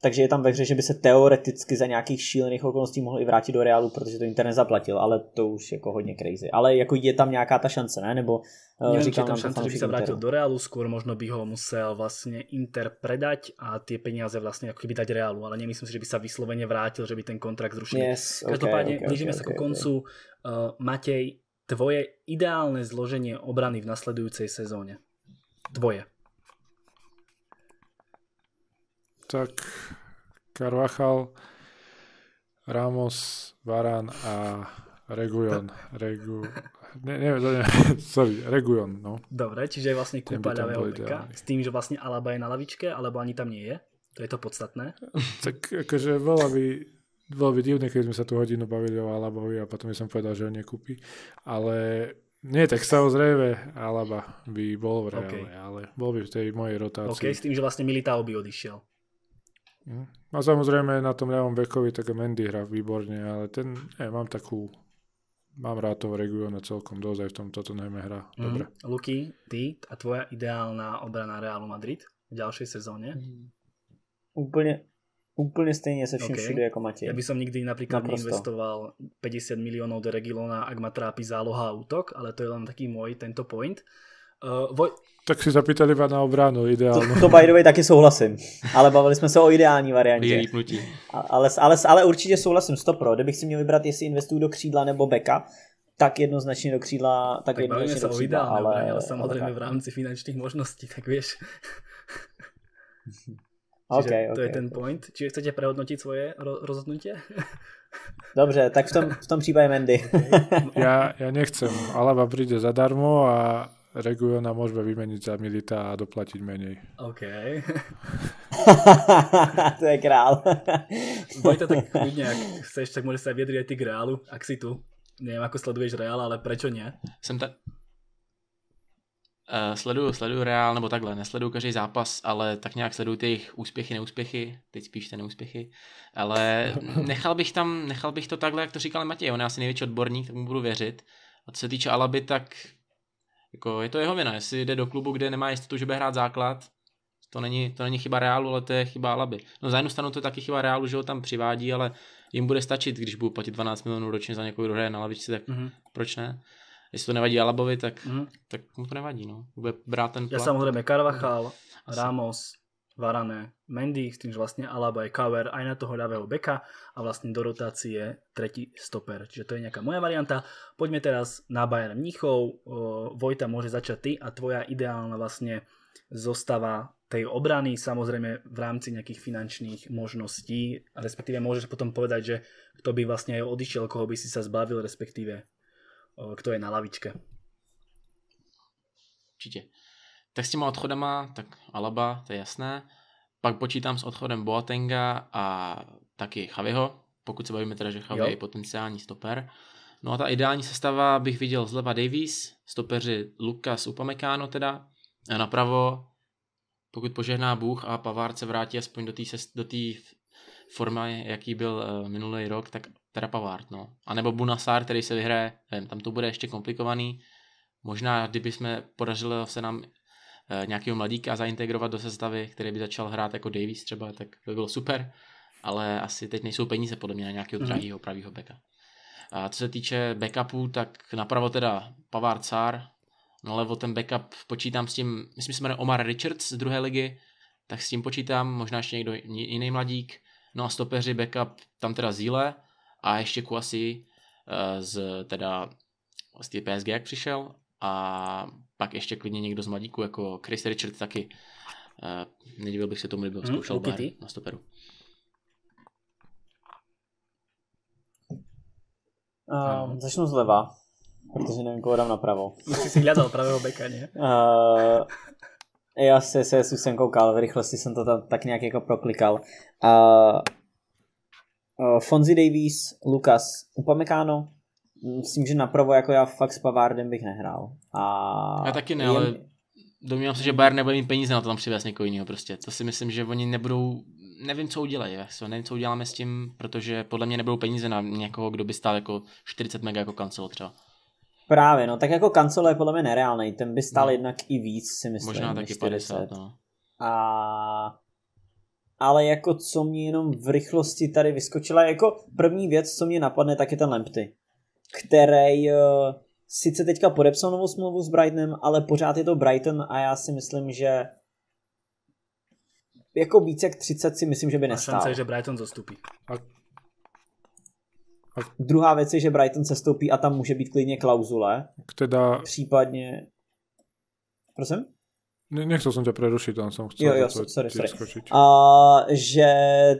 takže je tam ve hře, že by se teoreticky za nějakých šílených okolností mohl i vrátit do reálu, protože to internet zaplatil, ale to už jako hodně crazy. Ale jako je tam nějaká ta šance, ne? Nebo eh, Nevím, říkám, tam šance, že by se vrátil do reálu skôr možno by ho musel vlastně Inter predať a ty peníze vlastně jako by dať reálu. ale nemyslím si, že by se vysloveně vrátil, že by ten kontrakt zrušil. Yes, Každopádně okay, okay, okay, se okay, ku koncu. Okay. Uh, eh, Matěj, tvoje ideálne zloženie obrany v nasledující sezóně? Tvoje. tak Carvajal, Ramos, Varan a Reguion. Regu... Ne, ne, ne, sorry, Reguion, no. Dobre, čiže je vlastne kúpa ľavého beka, s tým, že vlastne Alaba je na lavičke, alebo ani tam nie je. To je to podstatné. Tak akože veľa by bolo by divné, keď sme sa tu hodinu bavili o Alabovi a potom som povedal, že ho nekúpi. Ale nie, tak samozrejme Alaba by bol v reále, okay. ale bol by v tej mojej rotácii. OK, s tým, že vlastne Militao by odišiel. A samozrejme na tom ľavom vekovi tak Mendy hrá výborne, ale ten, ne, mám takú, mám rád toho regióna celkom dosť, aj v tom najmä hrá. Mm. Dobre. Luky, ty a tvoja ideálna obrana Realu Madrid v ďalšej sezóne? Mm. Úplne, úplne stejně sa všim okay. všude jako Matěj. ja by som nikdy například neinvestoval 50 milionů do Regilona, ak ma trápi záloha a útok, ale to je len taký můj tento point. Uh, voj... Tak si zapýtali na obránu, ideálně. To, to by the way taky souhlasím, ale bavili jsme se o ideální variantě. A, ale, ale, ale určitě souhlasím, 100 pro. Kdybych si měl vybrat, jestli investuju do křídla nebo beka, tak jednoznačně do křídla, tak, tak jednoznačně se do křídla, ideálně, ale, ale samozřejmě v rámci finančních možností, tak víš. okay, to okay, je ten okay. point. Čiže chcete prehodnotit svoje rozhodnutí? Dobře, tak v tom, v tom případě Mendy. já, já nechcem. Alaba přijde zadarmo a Reguiona môžeme vymeniť za Milita a doplatiť menej. OK. to je král. Vojta, tak chudne, ak chceš, tak môžeš sa vyjadriť aj ty k Reálu, ak si tu. Neviem, ako sleduješ Reál, ale prečo nie? Som tak... Uh, eh, sleduju, sleduju Reál, nebo takhle, nesleduju každý zápas, ale tak nějak sleduju ty jejich úspěchy, neúspěchy, teď spíš ty neúspěchy, ale nechal bych tam, nechal bych to takhle, jak to říkal Matěj, on je asi největší odborník, tak mu budu věřit. A co se týče Alaby, tak jako je to jeho vina, jestli jde do klubu, kde nemá jistotu, že bude hrát základ, to není, to není chyba Reálu, ale to je chyba Alaby. No za jednu stranu to je taky chyba Reálu, že ho tam přivádí, ale jim bude stačit, když budu platit 12 milionů ročně za někoho, kdo hraje na lavičce, tak mm-hmm. proč ne? Jestli to nevadí Alabovi, tak, mm-hmm. tak mu to nevadí, no. Bude brát ten plat. Já samozřejmě Carvajal, Asi. Ramos, Varane, Mendy, s tým, že vlastne Alaba je cover aj na toho ľavého beka a vlastne do rotácie tretí stoper. Čiže to je nejaká moja varianta. Poďme teraz na Bayern Mnichov. Vojta môže začať ty a tvoja ideálna vlastne zostava tej obrany, samozrejme v rámci nejakých finančných možností, respektíve môžeš potom povedať, že kto by vlastne aj odišiel, koho by si sa zbavil, respektíve kto je na lavičke. Určite. Tak s těma odchodama, tak Alaba, to je jasné. Pak počítám s odchodem Boatenga a taky Chaviho, pokud se bavíme teda, že Chavi je potenciální stoper. No a ta ideální sestava bych viděl zleva Davies, stopeři Lukas Upamecano teda, a napravo, pokud požehná Bůh a Pavard se vrátí aspoň do té do tý formy, jaký byl uh, minulý rok, tak teda Pavard, no. A nebo Bunasar, který se vyhraje, nevím, tam to bude ještě komplikovaný. Možná, kdyby jsme podařilo se nám Eh, nějakého mladíka zaintegrovat do sestavy, který by začal hrát jako Davies třeba, tak by bylo super, ale asi teď nejsou peníze podle mě na nějakého mhm. drahého mm. pravého beka. A co se týče backupů, tak napravo teda Pavard Sár, nalevo no ten backup počítám s tím, myslím, se jmenuje Omar Richards z druhé ligy, tak s tím počítám, možná ještě někdo jiný mladík, no a stopeři backup tam teda Zíle a ještě Kuasi eh, z teda z PSG, jak přišel a pak ještě klidně někdo z mladíků, jako Chris Richard taky. Uh, eh, nedivil bych se tomu, kdyby ho mhm, zkoušel hmm, bar na stoperu. Um, začnu zleva, protože nevím, koho dám napravo. No, jsi si hledal pravého beka, ne? Uh, já se, se jsem koukal, v rychlosti jsem to tam tak nějak jako proklikal. Uh, ehm, uh, eh, Fonzi Davies, Lukas Upamecano, myslím, že napravo jako já fakt s Pavardem bych nehrál. A já taky ne, jen... ale domnívám se, že Bayern nebude mít peníze na to tam přivést někoho jiného prostě. To si myslím, že oni nebudou, nevím, co udělají, so, nevím, co uděláme s tím, protože podle mě nebudou peníze na někoho, kdo by stál jako 40 mega jako kancelo třeba. Právě, no tak jako kancelo je podle mě nereálný, ten by stál no. jednak i víc, si myslím. Možná taky 40. 50, no. A ale jako co mě jenom v rychlosti tady vyskočila, jako první věc, co mě napadne, tak je ten Lempty který eh, sice teďka podepsal novou smlouvu s Brightonem, ale pořád je to Brighton a já si myslím, že jako více jak 30 si myslím, že by nestál. A šance, že Brighton zastupí. A... A... Druhá věc je, že Brighton se stoupí a tam může být klidně klauzule. Teda... Případně... Prosím? Ne, nechcel jsem tě prerušit, tam jsem chtěl jo, jo, sorry, sorry. A, že,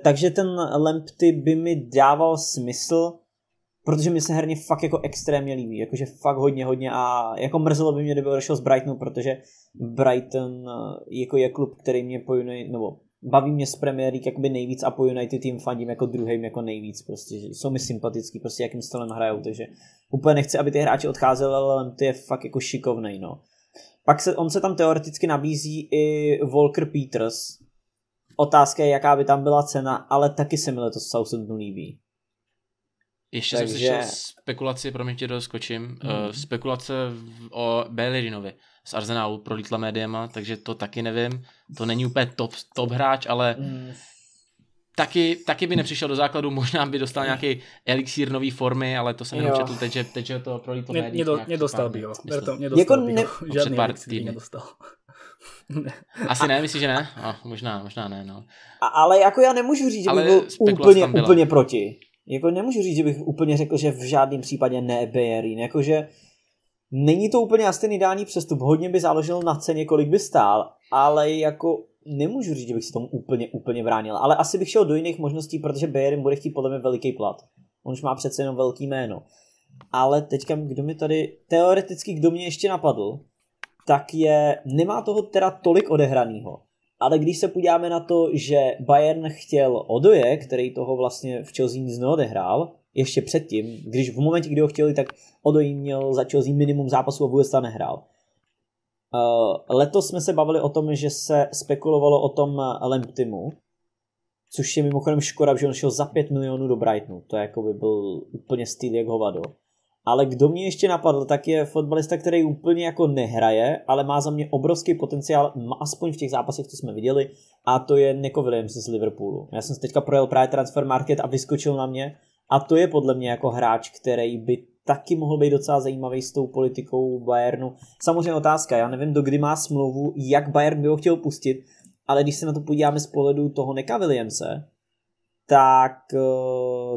takže ten Lempty by mi dával smysl, protože mi se herně fakt jako extrémně líbí, jakože fakt hodně, hodně a jako mrzelo by mě, kdyby odešel z Brightonu, protože Brighton eh, jako je klub, který mě po United, nebo baví mě z Premier League jakoby nejvíc a po United tým fandím jako druhým jako nejvíc, prostě jsou mi sympatický, prostě jakým stylem hrajou, takže úplně nechci, aby ty hráči odcházeli, ale ty je fakt jako šikovnej, no. Pak se, on se tam teoreticky nabízí i Walker Peters, otázka je, jaká by tam byla cena, ale taky se mi letos Southampton líbí. Ještě Takže... jsem slyšel spekulaci, promiň tě doskočím, hmm. spekulace o Bellerinovi z Arsenálu pro Litla Médiama, takže to taky nevím. To není úplně top, top hráč, ale hmm. taky, taky by nepřišel do základu, možná by dostal nějaký elixír nový formy, ale to jsem jenom četl, teď, že, teď, že to pro Little Médium. Mě, mě, mě dostal by jo, Berto, mě jako dostal jako by ne... jo. Žádný pár elixír nedostal. Asi a, ne, myslíš, že ne? Oh, možná, možná ne, no. A, ale jako já nemůžu říct, že by byl úplně, úplně proti jako nemůžu říct, že bych úplně řekl, že v žádném případě ne Bejerín, jakože není to úplně asi ten ideální přestup, hodně by záleželo na ceně, kolik by stál, ale jako nemůžu říct, že bych se tomu úplně, úplně bránil, ale asi bych šel do jiných možností, protože Bejerín bude chtít podle mě veliký plat. On už má přece jenom velký jméno. Ale teďka, kdo mi tady, teoreticky, kdo mě ještě napadl, tak je, nemá toho teda tolik odehraného, ale když se podíváme na to, že Bayern chtěl Odoje, který toho vlastně v Chelsea nic neodehrál, ještě předtím, když v momentě, kdy ho chtěli, tak Odoj měl za Chelsea minimum zápasů a vůbec tam nehrál. Eh, letos jsme se bavili o tom, že se spekulovalo o tom eh, Lemptimu, což je mimochodem škoda, že on šel za 5 milionů do Brightonu. To je jako by byl úplně styl jak hovado. Ale kdo mě ještě napadl, tak je fotbalista, který úplně jako nehraje, ale má za mě obrovský potenciál, aspoň v těch zápasech, co jsme viděli, a to je Neko Williams z Liverpoolu. Já jsem si teďka projel právě transfer market a vyskočil na mě a to je podle mě jako hráč, který by taky mohl být docela zajímavý s tou politikou Bayernu. Samozřejmě otázka, já nevím, do kdy má smlouvu, jak Bayern by ho chtěl pustit, ale když se na to podíváme z pohledu toho Neka Williamse, tak eh,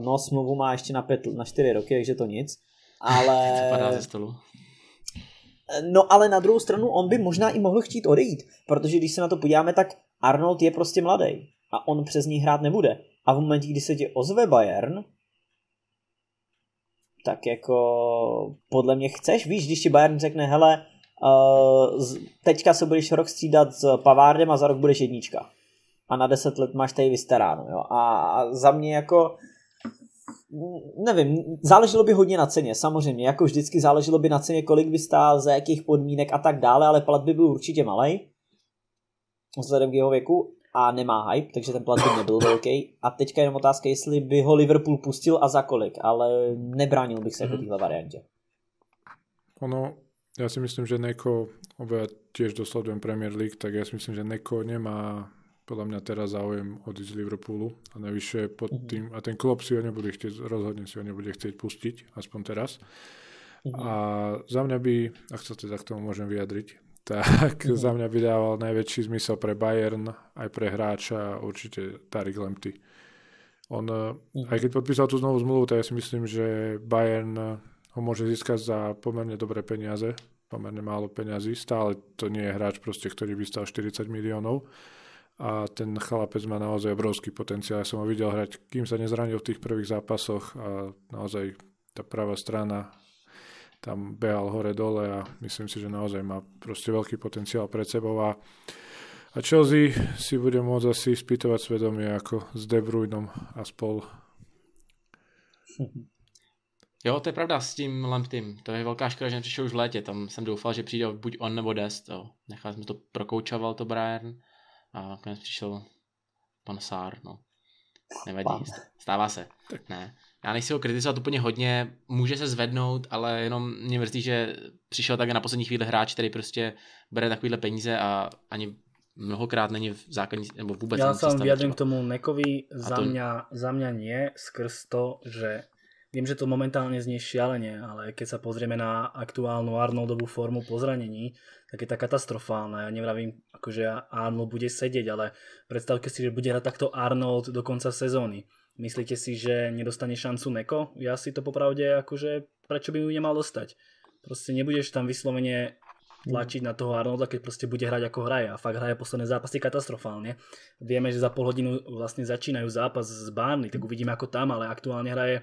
no smlouvu má ještě na, pět, na čtyři roky, takže to nic ale... Co padá ze stolu? No ale na druhou stranu on by možná i mohl chtít odejít, protože když se na to podíváme, tak Arnold je prostě mladý a on přes ní hrát nebude. A v momentě, kdy se ti ozve Bayern, tak jako podle mě chceš, víš, když ti Bayern řekne, hele, eh, teďka se budeš rok střídat s Pavardem a za rok budeš jednička. A na deset let máš tady vystaráno, jo. A za mě jako nevím, záleželo by hodně na ceně, samozřejmě, jako vždycky záleželo by na ceně, kolik by stál, za jakých podmínek a tak dále, ale plat by byl určitě malý, vzhledem k jeho věku a nemá hype, takže ten plat by nebyl velký. A teďka jenom otázka, jestli by ho Liverpool pustil a za kolik, ale nebránil bych se mm-hmm. jako mhm. téhle variantě. Ono, já si myslím, že Neko, obě těž dosledujeme Premier League, tak já si myslím, že Neko nemá podľa mňa teraz záujem odísť z Liverpoolu a najvyššie pod mhm. tým, a ten klub si ho nebude chcieť, rozhodne si ho nebude chcieť pustiť, aspoň teraz. Mhm. A za mňa by, ak sa teda k tomu môžem vyjadriť, tak mhm. za mňa by dával najväčší zmysel pre Bayern, aj pre hráča určite Tarik Lemty. On, eh, aj keď podpísal tú znovu zmluvu, tak ja si myslím, že Bayern eh, ho môže získať za pomerne dobré peniaze, pomerne málo peňazí. Stále to nie je hráč, proste, ktorý by stal 40 miliónov a ten chlapec má naozaj obrovský potenciál. Ja som ho videl hrať, kým sa nezranil v tých prvých zápasoch a naozaj tá pravá strana tam behal hore-dole a myslím si, že naozaj má proste veľký potenciál pred sebou a, a Chelsea si bude môcť asi spýtovať svedomie ako s De Bruynom a spol. Jo, to je pravda s tím Lamptym. To je velká škoda, že nepřišel už v létě. Tam jsem doufal, že přijde buď on nebo Dest. Nechal jsem to prokoučoval to Brian a nakonec přišel pan Sár, no. Nevadí, stává se. Tak. Ne. Já nechci ho kritizovat úplně hodně, může se zvednout, ale jenom mě mrzí, že přišel také na poslední chvíli hráč, který prostě bere takovýhle peníze a ani mnohokrát není v základní, nebo vůbec Já vám vyjadřím k tomu Mekovi, za, to... mňa, za mňa nie, skrz to, že Viem, že to momentálne znie šialene, ale keď sa pozrieme na aktuálnu Arnoldovú formu po zranení, tak je to katastrofálna. Ja nevravím, že Arnold bude sedieť, ale predstavte si, že bude hrať takto Arnold do konca sezóny. Myslíte si, že nedostane šancu Neko? Ja si to popravde, akože prečo by mu nemal dostať? Proste nebudeš tam vyslovene tlačiť na toho Arnolda, keď proste bude hrať ako hraje. A fakt hraje posledné zápasy katastrofálne. Vieme, že za pol hodinu vlastne začínajú zápas s Barney, tak uvidíme ako tam, ale aktuálne hraje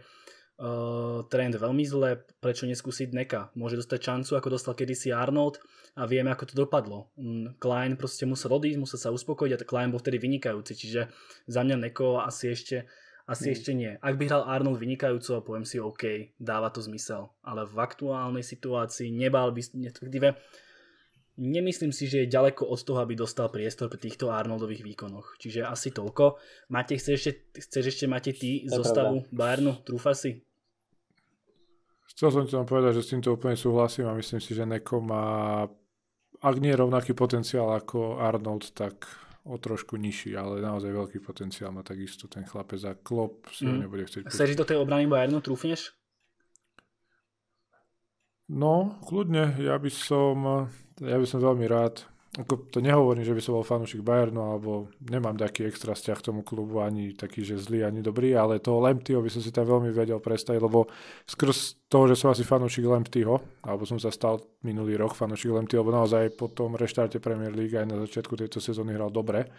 Eh, trend veľmi zle, prečo neskúsiť Neka? Môže dostať šancu, ako dostal kedysi Arnold a vieme, ako to dopadlo. Mm, Klein proste musel odísť, musel sa uspokojiť a Klein bol vtedy vynikajúci, čiže za mňa Neko asi ešte asi mm. ešte nie. Ak by hral Arnold vynikajúco, poviem si OK, dáva to zmysel. Ale v aktuálnej situácii nebal by, respektíve nemyslím si, že je ďaleko od toho, aby dostal priestor pri týchto Arnoldových výkonoch. Čiže asi toľko. Máte, chceš ešte, chceš ešte máte ty zostavu Bayernu? Trúfa si? Chcel som ti tam povedať, že s týmto úplne súhlasím a myslím si, že Neko má, ak nie rovnaký potenciál ako Arnold, tak o trošku nižší, ale naozaj veľký potenciál má takisto ten chlapec a Klopp si mm. ho mhm. nebude chcieť... A do tej obrany Bayernu, trúfneš? No, kľudne, ja by som, ja by som veľmi rád, ako to nehovorím, že by som bol fanúšik Bayernu, alebo nemám taký extra vzťah k tomu klubu, ani taký, že zlý, ani dobrý, ale toho Lemptyho by som si tam veľmi vedel predstaviť, lebo skrz to, že som asi fanúšik Lemptyho, alebo som sa stal minulý rok fanúšik Lemptyho, lebo naozaj po tom reštarte Premier League aj na začiatku tejto sezóny hral dobre,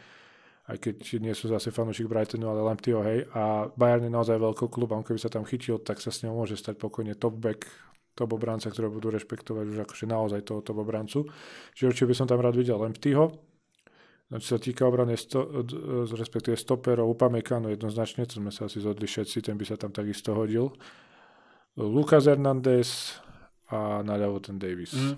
aj keď nie sú zase fanúšik Brightonu, ale Lemptyho, hej. A Bayern je naozaj veľký klub, a on keby sa tam chytil, tak sa s ním môže stať pokojne top back top obránce, ktorého budú rešpektovať už akože naozaj toho top obrancu. Čiže určite by som tam rád videl Lemptyho. No, čo sa týka obrany, sto, eh, respektíve stoperov, Upamecano jednoznačne, to sme sa asi zhodli všetci, ten by sa tam takisto hodil. Lucas Hernández a naľavo ten Davis. Mm.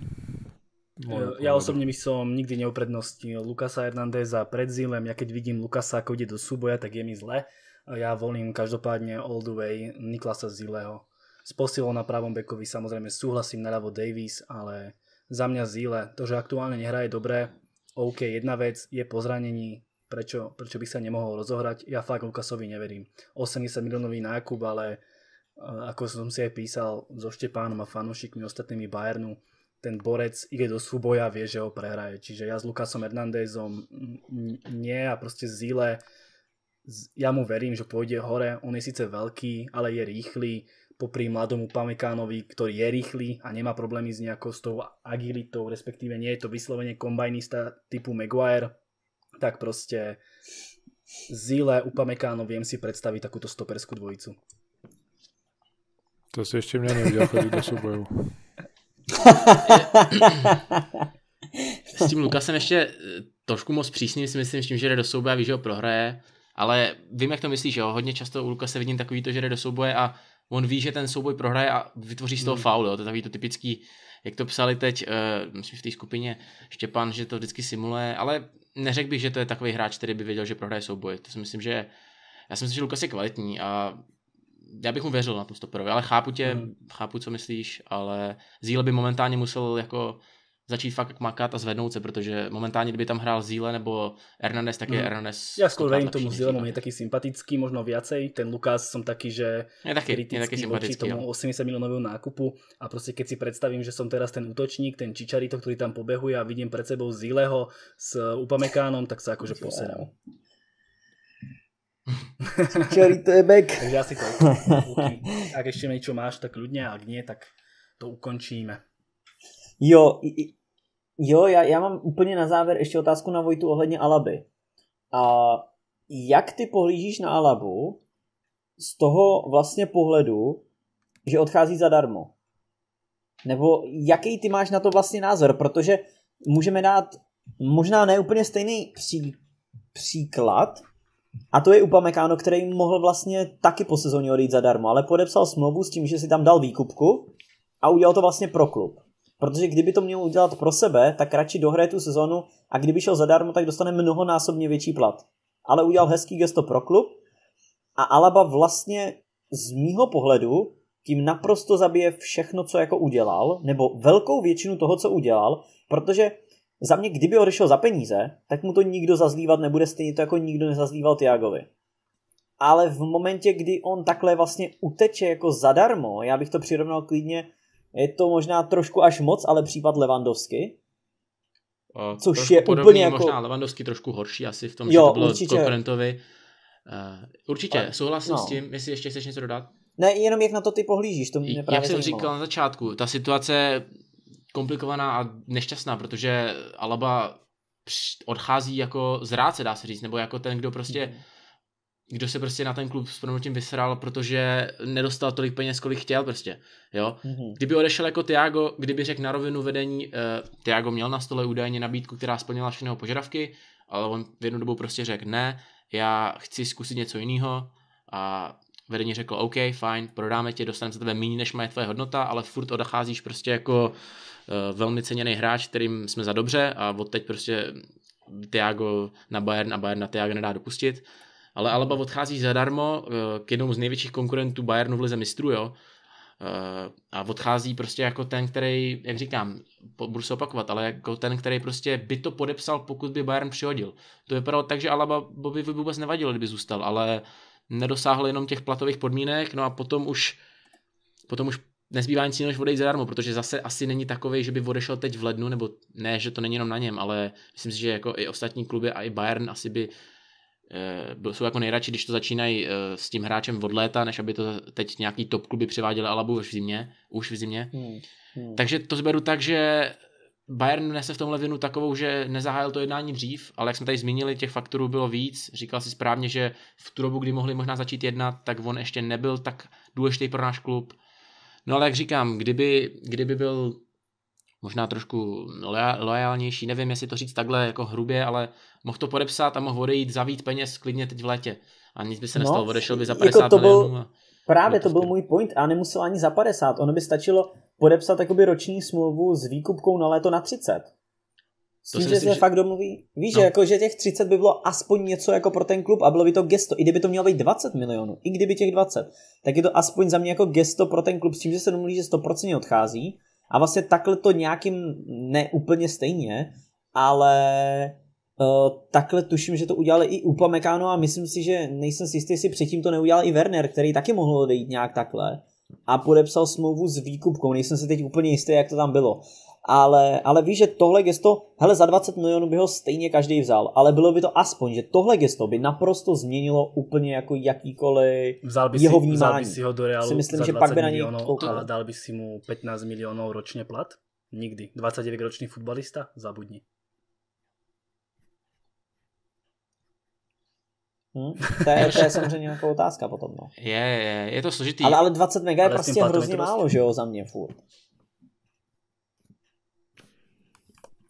Moje eh, ja osobne by som nikdy neuprednostnil Lukasa Hernandeza pred Zilem. Ja keď vidím Lukasa, ako ide do súboja, tak je mi zle. Eh, ja volím každopádne all the way Niklasa Zileho s posilou na pravom bekovi samozrejme súhlasím ľavo Davies, ale za mňa Zíle. To, že aktuálne nehraje dobre, OK, jedna vec je po zranení, prečo, prečo by sa nemohol rozohrať. Ja fakt Lukasovi neverím. 80 miliónový nákup, ale ako som si aj písal so Štepánom a fanúšikmi ostatnými Bayernu, ten borec ide do súboja, vie, že ho prehraje. Čiže ja s Lukasom Hernandezom nie a proste zíle. ja mu verím, že pôjde hore, on je síce veľký, ale je rýchly, popri mladom Upamekánovi, ktorý je rýchly a nemá problémy s nejakou s tou agilitou, respektíve nie je to vyslovene kombajnista typu Maguire, tak proste Zile, Upamecano, viem si predstaviť takúto stoperskú dvojicu. To si ešte mňa nevidel chodiť do súbojov. S tím Lukasem ještě eh, trošku moc přísný, si myslím, s tím, že jde do souboje a ví, že ho prohraje, ale vím, jak to myslíš, jo, hodně často u Lukase vidím takový to, že jde do souboje a on ví, že ten souboj prohraje a vytvoří z toho hmm. faul, jo. to je takový to typický, jak to psali teď, uh, myslím v té skupině Štěpan, že to vždycky simuluje, ale neřekl bych, že to je takový hráč, který by věděl, že prohraje souboj, to si myslím, že já si myslím, že Lukas je kvalitní a já bych mu věřil na tom stoperovi, ale chápu tě, hmm. chápu, co myslíš, ale Zíle by momentálně musel jako začít fakt makat a zvednout se, protože momentálně, kdyby tam hrál Zíle nebo Hernandez, tak je mm. Hernandez. Já skoro vím tomu on no, je taky sympatický, možno viacej. Ten Lukas som taky že je taky, kritický je taký voči tomu 80 milionového nákupu a prostě keď si představím, že som teraz ten útočník, ten Čičarito, který tam pobehuje a vidím před sebou Zíleho s eh, Upamekánom, tak se jakože poserám. Čičarito je back. Takže asi to. Ak ještě něco máš, tak a ak nie, tak to ukončíme. Jo, jo já, já mám úplně na závěr ještě otázku na Vojtu ohledně Alaby. A jak ty pohlížíš na Alabu z toho vlastně pohledu, že odchází zadarmo? Nebo jaký ty máš na to vlastně názor? Protože můžeme dát možná ne úplně stejný pří, příklad, a to je Upamekáno, který mohl vlastně taky po sezóně odejít zadarmo, ale podepsal smlouvu s tím, že si tam dal výkupku a udělal to vlastně pro klub. Protože kdyby to měl udělat pro sebe, tak radši dohraje tu sezonu a kdyby šel zadarmo, tak dostane mnohonásobně větší plat. Ale udělal hezký gesto pro klub a Alaba vlastně z mýho pohledu tím naprosto zabije všechno, co jako udělal, nebo velkou většinu toho, co udělal, protože za mě, kdyby odešel za peníze, tak mu to nikdo zazlívat nebude, stejně to jako nikdo nezazlíval Tiagovi. Ale v momentě, kdy on takhle vlastně uteče jako zadarmo, já bych to přirovnal klidně je to možná trošku až moc, ale případ Levandovsky. Uh, což je podobný, úplně jako... Možná Levandovsky trošku horší asi v tom, jo, že to bylo určitě. konkurentovi. Uh, určitě, ale, souhlasím no. s tím, jestli ještě chceš něco dodat. Ne, jenom jak na to ty pohlížíš, to mě právě Jak jsem říkal na začátku, ta situace komplikovaná a nešťastná, protože Alaba odchází jako zráce, dá se říct, nebo jako ten, kdo prostě mhm kdo se prostě na ten klub s promotím vysral, protože nedostal tolik peněz, kolik chtěl prostě, jo. Mm-hmm. Kdyby odešel jako Tiago, kdyby řekl na rovinu vedení, uh, eh, Tiago měl na stole údajně nabídku, která splnila všechny jeho požadavky, ale on v jednu dobu prostě řekl ne, já chci zkusit něco jiného a vedení řeklo OK, fajn, prodáme tě, dostaneme za tebe méně, než má je tvoje hodnota, ale furt odcházíš prostě jako uh, velmi ceněný hráč, kterým jsme za dobře a od teď prostě Tiago na Bayern a Bayern na Tiago nedá dopustit ale Alaba odchází zadarmo eh, k jednomu z největších konkurentů Bayernu v lize mistrů, jo. Eh, a odchází prostě jako ten, který, jak říkám, budu se opakovat, ale jako ten, který prostě by to podepsal, pokud by Bayern přihodil. To vypadalo tak, že Alaba by vůbec nevadil, kdyby zůstal, ale nedosáhl jenom těch platových podmínek, no a potom už potom už nezbývá nic jiného, než odejít zadarmo, protože zase asi není takový, že by odešel teď v lednu, nebo ne, že to není jenom na něm, ale myslím si, že jako i ostatní kluby a i Bayern asi by Eh, jsou jako nejradši, když to začínají eh, s tím hráčem od léta, než aby to teď nějaký top kluby přiváděli Alabu už v zimě. Už v zimě. Hmm, hmm. Takže to zberu tak, že Bayern nese v tomhle vinu takovou, že nezahájil to jednání dřív, ale jak jsme tady zmínili, těch faktorů bylo víc. Říkal si správně, že v tu dobu, kdy mohli možná začít jednat, tak on ještě nebyl tak důležitý pro náš klub. No ale jak říkám, kdyby, kdyby byl možná trošku loajálnější, nevím, jestli to říct takhle jako hrubě, ale mohl to podepsat a mohl odejít za víc peněz klidně teď v létě. A nic by se no, nestalo, no, odešel by za 50 jako to milionů. Byl, a... Právě to byl můj point a nemusel ani za 50, ono by stačilo podepsat jakoby roční smlouvu s výkupkou na léto na 30. S tím, že se že... fakt domluví. Víš, no. že, jako, že těch 30 by bylo aspoň něco jako pro ten klub a bylo by to gesto. I kdyby to mělo být 20 milionů, i kdyby těch 20, tak je to aspoň za mě jako gesto pro ten klub s tím, že se domluví, že 100% odchází a vlastně takhle to nějakým, ne úplně stejně, ale Uh, takhle tuším, že to udělali i Upamecano a myslím si, že nejsem si jistý, jestli předtím to neudělal i Werner, který taky mohl odejít nějak takhle a podepsal smlouvu s výkupkou, nejsem si teď úplně jistý, jak to tam bylo ale, ale víš, že tohle gesto, hele, za 20 milionů by ho stejně každý vzal, ale bylo by to aspoň, že tohle gesto by naprosto změnilo úplně jako jakýkoliv vzal by jeho si, vnímání. Vzal by si ho do Realu si myslím, za že 20 pak by na něj a dal by si mu 15 milionů ročně plat? Nikdy. 29 ročný futbalista? Zabudni. Hmm? To, je, to je samozřejmě nějaká otázka potom. No. Je, je, je to složitý. Ale, ale 20 mega je ale prostě hrozně málo, že jo, za mě furt.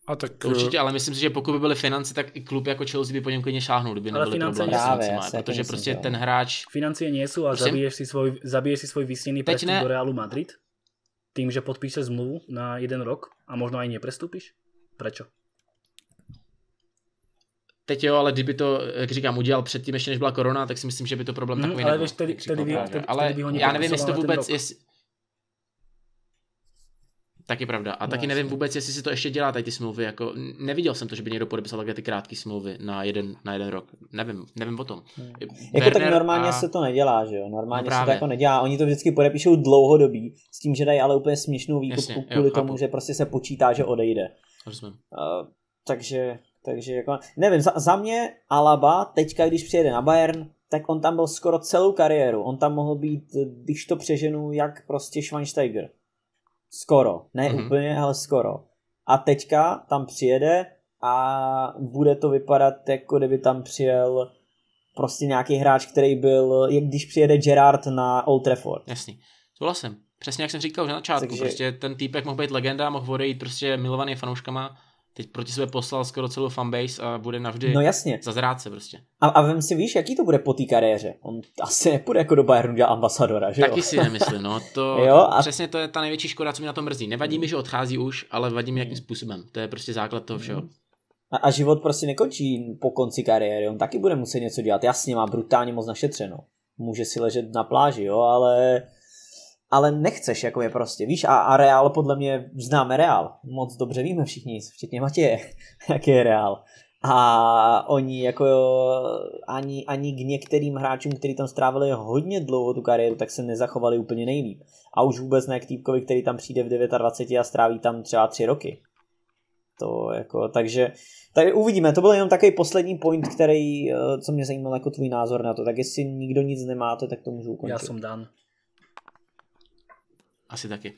A tak, to určitě, eh, ale myslím si, že pokud by byly finance, tak i klub jako Chelsea by po něm klidně šáhnul, kdyby nebyly problémy právě, s protože prostě to. ten hráč... Financie nie a Prosím? zabiješ si svůj, zabiješ si svůj vysněný prestup ne... do Realu Madrid tím, že podpíše zmluvu na jeden rok a možná ani neprestupíš? Proč? Teď jo, ale kdyby to, jak říkám, udělal předtím, ještě než byla korona, tak si myslím, že by to problém mhm, takový hmm, ale nebyl. Tedy, tedy, tedy, ale, tedy, by ho já nevím, jestli to vůbec, jestli, je pravda. A no, taky nevím vůbec, jestli si to ještě dělá tady ty smlouvy. Jako, neviděl jsem to, že by někdo podepsal takhle ty krátké smlouvy na jeden, na jeden rok. Nevím, nevím o tom. Hmm. Jako tak normálně a... se to nedělá, že jo? Normálně no, se to jako nedělá. Oni to vždycky podepíšou dlouhodobí, s tím, že dají ale úplně směšnou výkupku kvůli jo, tomu, že prostě se počítá, že odejde. Rozumím. Uh, takže, takže jako, nevím, za, za mě Alaba teďka, když přijede na Bayern, tak on tam byl skoro celou kariéru. On tam mohl být, když to přeženu, jak prostě Schweinsteiger. Skoro. Ne mm-hmm. úplně, ale skoro. A teďka tam přijede a bude to vypadat, jako kdyby tam přijel prostě nějaký hráč, který byl, jak když přijede Gerard na Old Trafford. Jasný, souhlasím. Přesně jak jsem říkal už na začátku, Takže... prostě ten týpek mohl být legenda, mohl odejít prostě milovaný fanouškama teď proti sebe poslal skoro celou fanbase a bude navždy no jasně. za zrádce prostě. A, a vem si, víš, jaký to bude po té kariéře? On asi nepůjde jako do Bayernu dělat ambasadora, že jo? Taky si nemyslím, no. To, jo, a... Přesně to je ta největší škoda, co mi na tom mrzí. Nevadí mi, že odchází už, ale vadí mi, jakým způsobem. To je prostě základ toho všeho. A, a život prostě nekončí po konci kariéry, on taky bude muset něco dělat. Jasně, má brutálně moc našetřeno. Může si ležet na pláži, jo, ale ale nechceš jako je prostě, víš, a, a Real podle mě známe Real, moc dobře víme všichni, včetně Matěje, jaký je Real. A oni jako jo, ani, ani k některým hráčům, kteří tam strávili hodně dlouho tu kariéru, tak se nezachovali úplně nejlíp. A už vůbec ne k týpkovi, který tam přijde v 29 a stráví tam třeba 3 roky. To jako, takže tak uvidíme, to byl jenom takový poslední point, který, eh, co mě zajímal jako tvůj názor na to, tak jestli nikdo nic nemáte, tak to můžu ukončit. Já jsem Dan. Asi taky.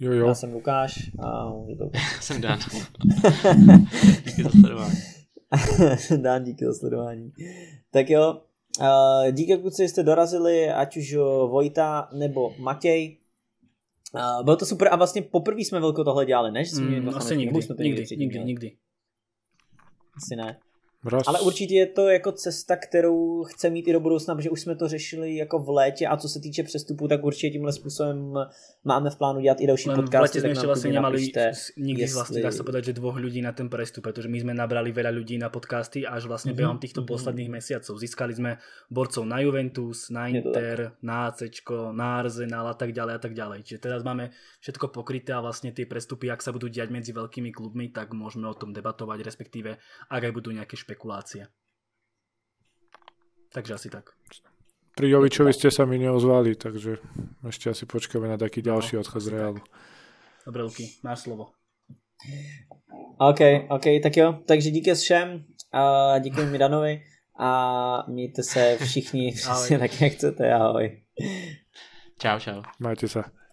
Jo, jo. Já jsem Lukáš a je to... jsem Dan. díky za sledování. Dan, díky za sledování. Tak jo, díky kluci, jste dorazili, ať už Vojta nebo Matěj. bylo to super a vlastně poprvé jsme velko tohle dělali, než jsme mm, vlastně asi nikdy, nikdy, nikdy, nikdy, nikdy. Asi ne. Roz... Ale určitě je to jako cesta, kterou chce mít i do budoucna, protože už jsme to řešili jako v létě a co se týče přestupu, tak určitě tímhle způsobem máme v plánu dělat i další podcasty. V létě ještě vlastně nemali nikdy jestli... vlastně, dá se podat, že dvoch lidí na ten přestup, protože my jsme nabrali veľa lidí na podcasty až vlastně mm -hmm. během těchto mm -hmm. posledních měsíců. Získali jsme borcov na Juventus, na Inter, na AC, na Arsenal a tak dále a tak dále. Čiže teraz máme všetko pokryté a vlastně ty přestupy, jak se budou dělat mezi velkými klubmi, tak můžeme o tom debatovat, respektive ak aj budou nějaké špekulace špekulácie. Takže asi tak. Pri Jovičovi ste sa mi neozvali, takže ešte asi počkáme na taký ďalší no, odchod z Realu. Dobre, Luky, máš slovo. OK, OK, tak jo, takže díky všem a díky Danovi a mějte se všichni přesně tak, jak chcete, ahoj. Čau, čau. Majte se.